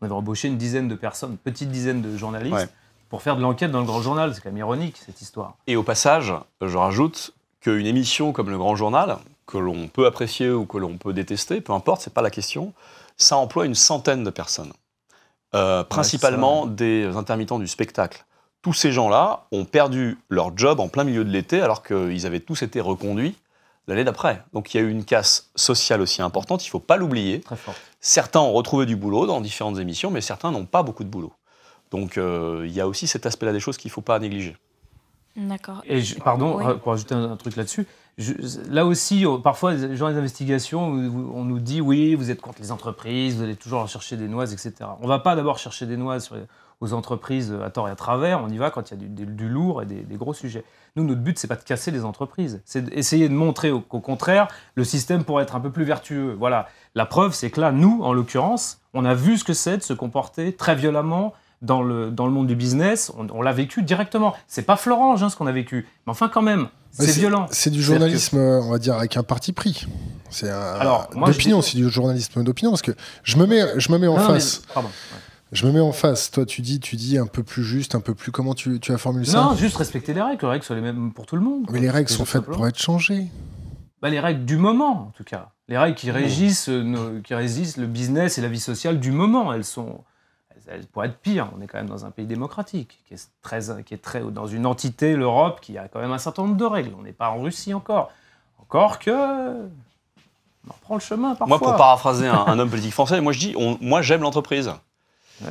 On avait embauché une dizaine de personnes, une petite dizaine de journalistes, pour faire de l'enquête dans le grand journal. C'est quand même ironique, cette histoire. Et au passage, je rajoute qu'une émission comme le grand journal, que l'on peut apprécier ou que l'on peut détester, peu importe, ce n'est pas la question, ça emploie une centaine de personnes. Euh, principalement des intermittents du spectacle tous ces gens-là ont perdu leur job en plein milieu de l'été alors qu'ils avaient tous été reconduits l'année d'après. Donc il y a eu une casse sociale aussi importante, il ne faut pas l'oublier. Certains ont retrouvé du boulot dans différentes émissions, mais certains n'ont pas beaucoup de boulot. Donc euh, il y a aussi cet aspect-là des choses qu'il ne faut pas négliger. D'accord. Et pardon, pour ajouter un, truc là-dessus, là aussi, parfois, dans les investigations, on nous dit oui, vous êtes contre les entreprises, vous allez toujours chercher des noises, etc. On ne va pas d'abord chercher des noises sur aux entreprises à tort et à travers. On y va quand il y a du, lourd et des, gros sujets. Nous, notre but, c'est pas de casser les entreprises. C'est d'essayer de montrer qu'au contraire, le système pourrait être un peu plus vertueux. Voilà. La preuve, c'est que là, nous, en l'occurrence, on a vu ce que c'est de se comporter très violemment dans le, dans le monde du business. On, l'a vécu directement. C'est pas Florange hein, ce qu'on a vécu. Mais enfin, quand même, c'est violent. C'est du journalisme, on va dire, avec un parti pris. C'est d'opinion, c'est du journalisme d'opinion, parce que je me mets, je me mets en face. Je me mets en face. Toi, tu dis, tu dis un peu plus juste, un peu plus. Comment tu, tu as formulé ça Non, juste respecter les règles. Les règles sont les mêmes pour tout le monde. Mais les règles sont faites pour être changées. Bah, les règles du moment, en tout cas. Les règles qui régissent, euh, qui régissent le business et la vie sociale du moment. Elles sont. Elles, pourraient être pires. On est quand même dans un pays démocratique, qui est très, qui est très dans une entité, l'Europe, qui a quand même un certain nombre de règles. On n'est pas en Russie encore. Encore que. On le chemin parfois. Moi, pour paraphraser un, homme politique français, moi je dis, moi j'aime l'entreprise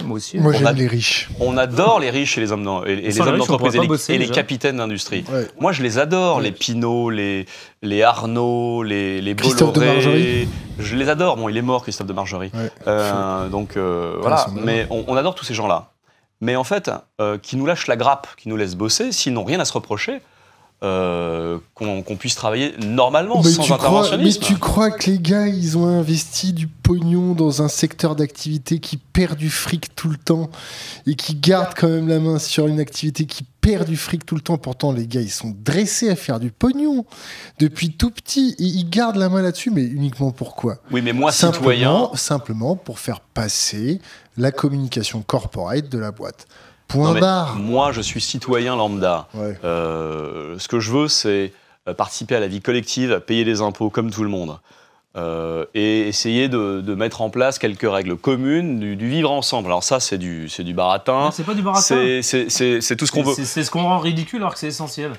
moi hein. j'aime les riches. On adore les riches et les hommes, et, les d'entreprise et, les, capitaines d'industrie. Moi, je les adore, les Pinault, les, les Arnaud, les, les Christophe de Margerie. Je les adore. Bon, il est mort, Christophe de Margerie. Euh, donc, euh, voilà. Mais on, adore tous ces gens-là. Mais en fait, euh, qui nous lâchent la grappe, qui nous laissent bosser, s'ils n'ont rien à se reprocher, euh, qu'on puisse travailler normalement sans tu interventionnisme. mais tu crois que les gars, ils ont investi du pognon dans un secteur d'activité qui perd du fric tout le temps et qui garde quand même la main sur une activité qui perd du fric tout le temps. Pourtant, les gars, ils sont dressés à faire du pognon depuis tout petit et ils gardent la main là-dessus, mais uniquement pourquoi Oui, mais moi, citoyen. Simplement pour faire passer la communication corporate de la boîte. Point barre. Moi, je suis citoyen lambda. Euh, ce que je veux, c'est euh, participer à la vie collective, payer des impôts comme tout le monde. Euh, et essayer de, mettre en place quelques règles communes du, vivre ensemble. Alors ça, c'est du, baratin. C'est pas du baratin. C'est tout ce qu'on veut. C'est ce qu'on rend ridicule alors que c'est essentiel.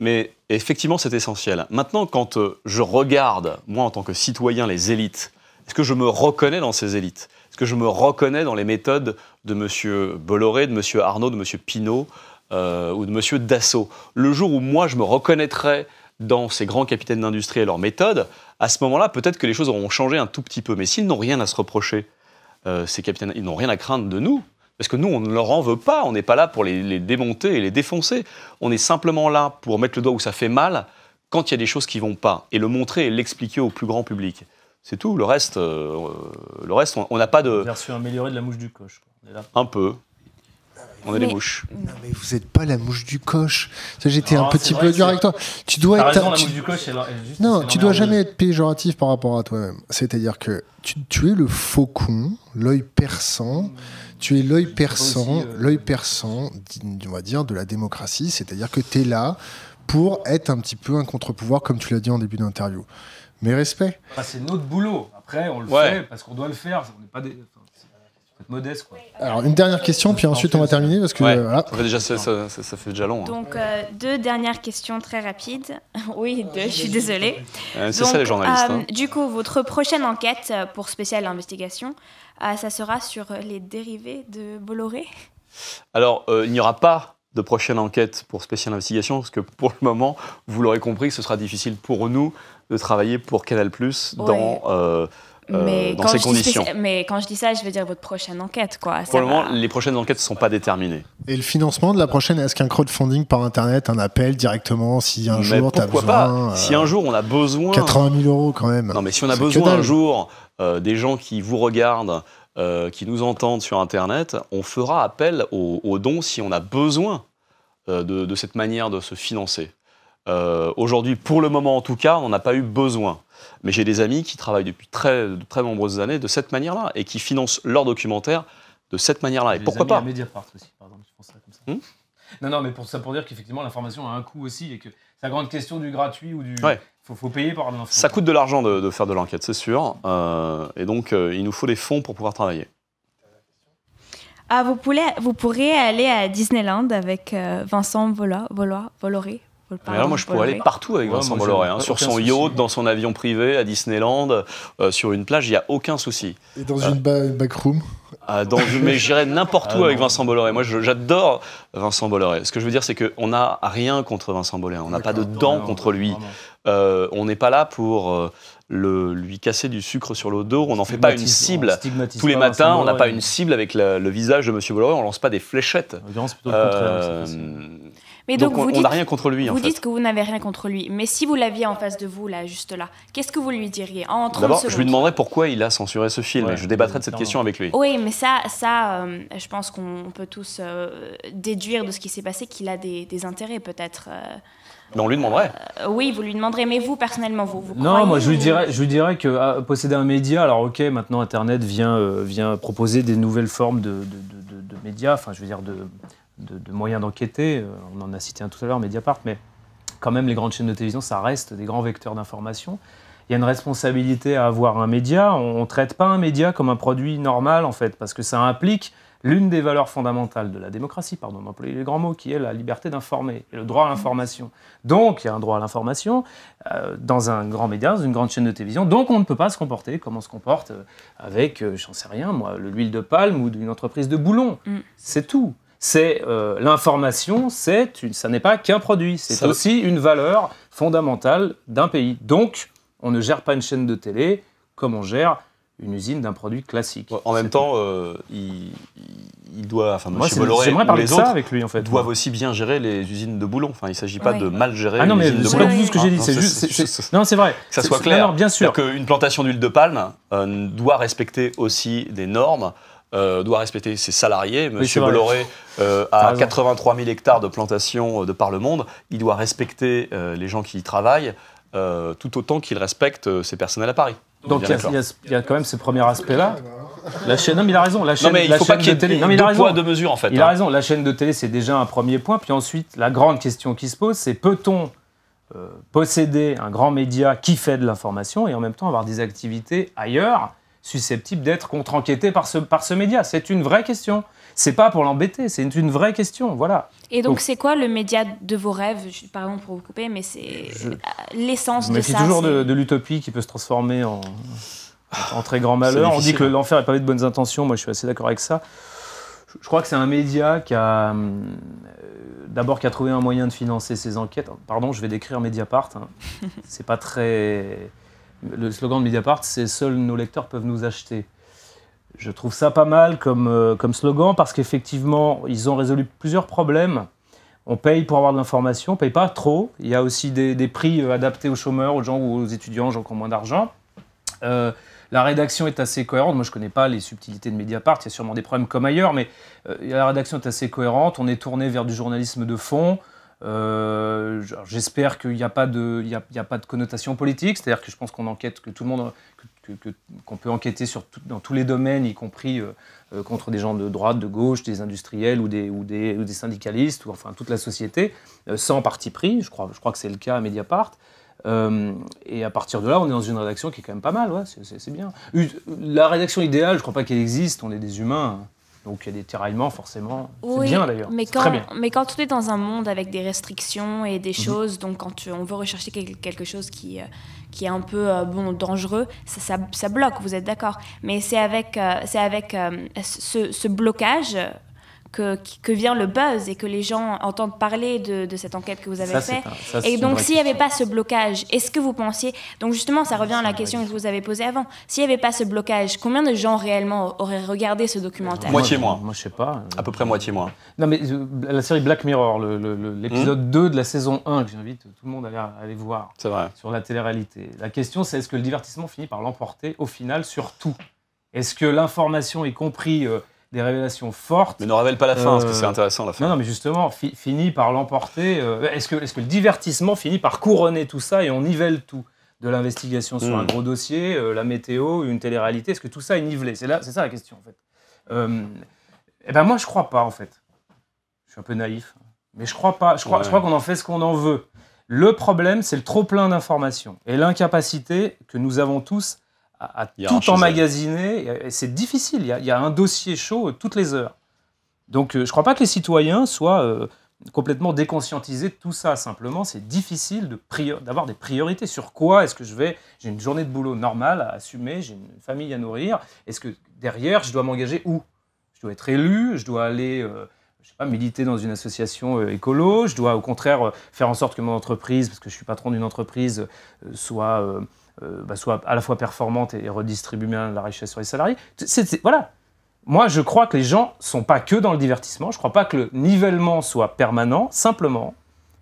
mais effectivement, c'est essentiel. Maintenant, quand je regarde, moi en tant que citoyen, les élites, est-ce que je me reconnais dans ces élites que je me reconnais dans les méthodes de M. Bolloré, de M. Arnaud, de M. Pinault euh, ou de M. Dassault Le jour où moi je me reconnaîtrais dans ces grands capitaines d'industrie et leurs méthodes, à ce moment-là, peut-être que les choses auront changé un tout petit peu. Mais s'ils n'ont rien à se reprocher, euh, ces capitaines, ils n'ont rien à craindre de nous. Parce que nous, on ne leur en veut pas, on n'est pas là pour les, démonter et les défoncer. On est simplement là pour mettre le doigt où ça fait mal quand il y a des choses qui vont pas, et le montrer et l'expliquer au plus grand public. C'est tout. Le reste, euh, le reste, on n'a pas de. Version améliorée de la mouche du coche. Un peu. On a les mouches. Non, mais vous n'êtes pas la mouche du coche. J'étais un ah, petit peu dur avec toi. Tu dois être. la mouche du coche, non, tu dois jamais être péjoratif par rapport à toi-même. C'est-à-dire que tu, es le faucon, l'œil perçant. Tu es l'œil perçant, euh, l'œil perçant, on va dire, de la démocratie. C'est-à-dire que tu es là pour être un petit peu un contre-pouvoir, comme tu l'as dit en début d'interview mes respects. Bah, c'est notre boulot. Après, on le fait parce qu'on doit le faire. On n'est pas être modeste, Alors, une dernière question, puis ensuite on va terminer parce que déjà, ça, fait déjà long. Hein. Donc, euh, deux dernières questions très rapides. <laughs> oui, je suis désolée. c'est ça les journalistes. Euh, hein. Du coup, votre prochaine enquête euh, pour spécial investigation, ça sera sur les dérivés de Bolloré Alors, il n'y aura pas de prochaine enquête pour spécial investigation parce que pour le moment, vous l'aurez compris, ce sera difficile pour nous de travailler pour Canal Plus dans. Euh, euh, dans ces conditions. mais quand je dis ça, je veux dire votre prochaine enquête. Quoi. Pour le moment, les prochaines enquêtes ne sont pas déterminées. Et le financement de la prochaine, est-ce qu'un crowdfunding par Internet, un appel directement, si un jour tu as besoin. si un euh, jour on a besoin. 80 000 euros quand même. Non, mais si on a besoin un jour des gens qui vous regardent, qui nous entendent sur Internet, on fera appel aux, dons si on a besoin de, de cette manière de se financer. Euh, aujourd'hui, pour le moment en tout cas, on n'a pas eu besoin. Mais j'ai des amis qui travaillent depuis très, très nombreuses années de cette manière-là et qui financent leur documentaire de cette manière-là. Et pourquoi pas Mediapart aussi, par exemple, ça comme ça. Hmm non, non, mais pour ça, pour dire qu'effectivement, l'information a un coût aussi et que la grande question du gratuit ou du. Ouais. Faut, faut payer par l'information. Ça coûte de l'argent de, faire de l'enquête, c'est sûr. Euh, et donc, euh, il nous faut des fonds pour pouvoir travailler. Ah, vous, vous pourrez aller à Disneyland avec Vincent Volois, Volois, Voloré, moi, je pourrais aller partout avec Vincent Bolloré. Hein. sur son yacht, dans son avion privé, à Disneyland, euh, sur une plage, il n'y a aucun souci. Et dans une backroom euh, ah, dans, mais j'irai n'importe ah, où avec Vincent Bolloré. Moi, j'adore Vincent Bolloré. Ce que je veux dire, c'est qu'on n'a rien contre Vincent Bolloré. On n'a pas de dents contre lui. Euh, on n'est pas là pour le, lui casser du sucre sur le dos. On n'en fait pas une cible. Tous les matins, on n'a pas une cible avec le, visage de M. Bolloré. On lance pas des fléchettes. Euh, mais donc, on n'a rien contre lui. Vous en fait. dites que vous n'avez rien contre lui, mais si vous l'aviez en face de vous, là, juste là, qu'est-ce que vous lui diriez D'abord, je lui demanderais pourquoi il a censuré ce film. je débattrais de cette question avec lui. Oui, mais ça, ça euh, je pense qu'on peut tous euh, déduire de ce qui s'est passé qu'il a des, intérêts peut-être. Euh. Non, mais on lui demanderait. oui, vous lui demanderez, mais vous, personnellement, vous, vous Non, moi, je lui dirais, je dirais que ah, posséder un média, alors ok, maintenant, Internet vient, vient proposer des nouvelles formes de, de, de médias, enfin, je veux dire, de, de, moyens d'enquêter. Euh, on en a cité un tout à l'heure, Mediapart, mais quand même, les grandes chaînes de télévision, ça reste des grands vecteurs d'information. Il y a une responsabilité à avoir un média. On ne traite pas un média comme un produit normal, en fait, parce que ça implique l'une des valeurs fondamentales de la démocratie, pardon d'employer les grands mots, qui est la liberté d'informer et le droit à l'information. Donc, il y a un droit à l'information euh, dans un grand média, dans une grande chaîne de télévision. Donc, on ne peut pas se comporter comme on se comporte euh, avec, j'en sais rien, moi, l'huile de palme ou d'une entreprise de boulons. Mm. C'est tout c'est euh, l'information, c'est ça n'est pas qu'un produit, c'est aussi une valeur fondamentale d'un pays. Donc, on ne gère pas une chaîne de télé comme on gère une usine d'un produit classique. en même temps, euh, il, doit, enfin, Moi, Bolloré ou parler avec lui, en fait, doivent aussi bien gérer les usines de boulons. Enfin, il ne s'agit pas de mal gérer. Ah non, mais c'est pas du tout ce que j'ai dit. c'est juste, non, c'est vrai. ça soit clair. bien sûr. Qu'une plantation d'huile de palme doit respecter aussi des normes. Euh, doit respecter ses salariés. Monsieur oui, Bolloré euh, a 83 000 hectares de plantations euh, de par le monde. Il doit respecter les gens qui y travaillent tout autant qu'il respecte ses personnels à Paris. Donc il y, a quand même ce premier aspect-là. La chaîne, non il a raison. La chaîne, il faut pas qu'il y ait de télé. deux a raison. deux mesures en fait. Il a hein. raison. La chaîne de télé c'est déjà un premier point. Puis ensuite la grande question qui se pose c'est peut-on posséder un grand média qui fait de l'information et en même temps avoir des activités ailleurs susceptible d'être contre enquêté par ce, par ce média C'est une vraie question. C'est pas pour l'embêter, c'est une vraie question, voilà. Et donc, c'est quoi le média de vos rêves Je, Pardon pour vous couper, mais c'est l'essence de ça. C'est toujours de, l'utopie qui peut se transformer en, très grand malheur. On dit que l'enfer est eu de bonnes intentions, moi je suis assez d'accord avec ça. Je crois que c'est un média qui a euh, d'abord qui a trouvé un moyen de financer ses enquêtes. Pardon, je vais décrire Mediapart. Ce hein. <laughs> c'est pas très le slogan de Mediapart, c'est Seuls nos lecteurs peuvent nous acheter. Je trouve ça pas mal euh, comme, slogan parce qu'effectivement, ils ont résolu plusieurs problèmes. On paye pour avoir de l'information, on paye pas trop. Il y a aussi des, prix euh, adaptés aux chômeurs, aux gens ou aux étudiants, aux gens qui ont moins d'argent. Euh, la rédaction est assez cohérente. Moi, je ne connais pas les subtilités de Mediapart. Il y a sûrement des problèmes comme ailleurs, mais la rédaction est assez cohérente. On est tourné vers du journalisme de fond. Euh, j'espère qu'il n'y a, pas de, a, pas de connotation politique, c'est-à-dire que je pense qu'on enquête, que tout le monde, qu'on que, peut enquêter sur dans tous les domaines, y compris euh, euh, contre des gens de droite, de gauche, des industriels ou des, ou des, syndicalistes, ou enfin toute la société, sans parti pris. Je crois, je crois que c'est le cas à Mediapart. et à partir de là, on est dans une rédaction qui est quand même pas mal, c'est bien. La rédaction idéale, je ne crois pas qu'elle existe, on est des humains. Donc il y a des tiraillements, forcément. c'est bien d'ailleurs. Mais, quand, très bien. mais quand on est dans un monde avec des restrictions et des mhm. choses, donc quand euh, on veut rechercher quelque chose qui, euh, qui est un peu euh, bon, dangereux, ça, ça, ça bloque, vous êtes d'accord. Mais c'est avec, c'est avec ce, ce blocage que, vient le buzz et que les gens entendent parler de, cette enquête que vous avez faite. Et donc, s'il n'y avait pas ce blocage, est-ce que vous pensiez. Donc, justement, ça revient à la question que vous avez posée avant. S'il n'y avait pas ce blocage, combien de gens réellement auraient regardé ce documentaire Moitié moins. Moi, je sais pas. À peu près moitié moins. Non, mais euh, la série Black Mirror, l'épisode 2 hmm. de la saison 1, que j'invite tout le monde à aller, voir sur la télé-réalité. La question, c'est est-ce que le divertissement finit par l'emporter au final sur tout Est-ce que l'information, y compris. Euh, des révélations fortes. Mais ne révèle pas la fin, parce que c'est euh, intéressant la fin. Non, mais justement, fini finit par l'emporter. Euh, est-ce que, est que le divertissement finit par couronner tout ça et on nivelle tout de l'investigation sur un hmm. gros dossier, euh, la météo, une télé-réalité, est-ce que tout ça est nivelé C'est là, c'est ça la question, en fait. et eh ben moi, je crois pas, en fait. Je suis un peu naïf, mais je crois pas. Je crois, je crois qu'on en fait ce qu'on en veut. Le problème, c'est le trop-plein d'informations et l'incapacité que nous avons tous tout emmagasiner. C'est difficile. Il y, a, un dossier chaud toutes les heures. Donc, euh, je ne crois pas que les citoyens soient euh, complètement déconscientisés de tout ça. Simplement, c'est difficile d'avoir de d'avoir des priorités. Sur quoi est-ce que je vais J'ai une journée de boulot normale à assumer, j'ai une famille à nourrir. Est-ce que derrière, je dois m'engager où Je dois être élu, je dois aller. je euh, je sais pas, militer dans une association écolo, je dois au contraire faire en sorte que mon entreprise, parce que je suis patron d'une entreprise, soit euh, bah, soit à la fois performante et, redistribue bien la richesse sur les salariés. voilà. Moi, je crois que les gens sont pas que dans le divertissement. Je crois pas que le nivellement soit permanent. Simplement,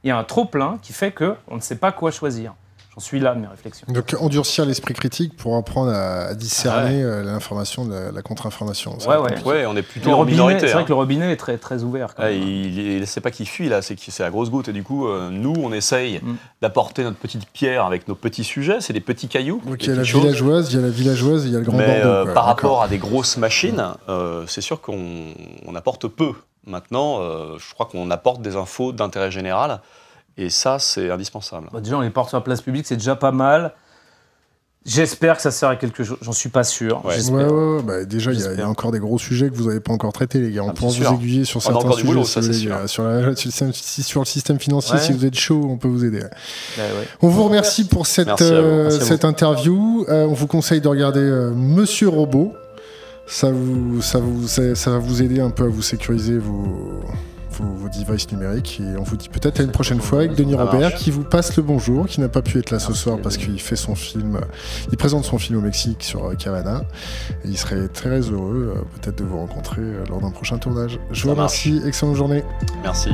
il y a un trop plein qui fait que on ne sait pas quoi choisir. J'en suis là de mes réflexions. Donc endurcir l'esprit critique pour apprendre à discerner euh, l'information de la, contre-information. Ouais, on est plutôt le robinet, C'est vrai que le robinet est très, très ouvert. Quand hein. Il, c'est pas qu'il fuit là, c'est c'est grosse goutte. Et du coup, euh, nous, on essaye mm. d'apporter notre petite pierre avec nos petits sujets. C'est des petits cailloux. Donc il y a la villageoise, il y a la villageoise, il y a le grand Mais, euh, par rapport à des grosses machines, c'est sûr qu'on apporte peu. Maintenant, je crois qu'on apporte des infos d'intérêt général. Et ça, c'est indispensable. déjà, on les porte sur la place publique, c'est déjà pas mal. J'espère que ça sert à quelque chose. J'en suis pas sûr. Ouais. Bah, déjà, il y, a encore des gros sujets que vous n'avez pas encore traités, les gars. On ah, vous aiguiller sur certains sujets. Sur, le système financier, si vous êtes chaud, on peut vous aider. On vous remercie pour cette, euh, interview. Euh, on vous conseille de regarder euh, Monsieur Robot. Ça, vous, ça, vous, va vous aider un peu à vous sécuriser vos, devices numériques. Et on vous dit peut-être à une prochaine fois avec Denis Robert qui vous passe le bonjour, qui n'a pas pu être là ce soir parce qu'il fait son film, il présente son film au Mexique sur euh, Cavana. Et il serait très heureux euh, peut-être de vous rencontrer euh, lors d'un prochain tournage. Je vous remercie, excellente journée. Merci.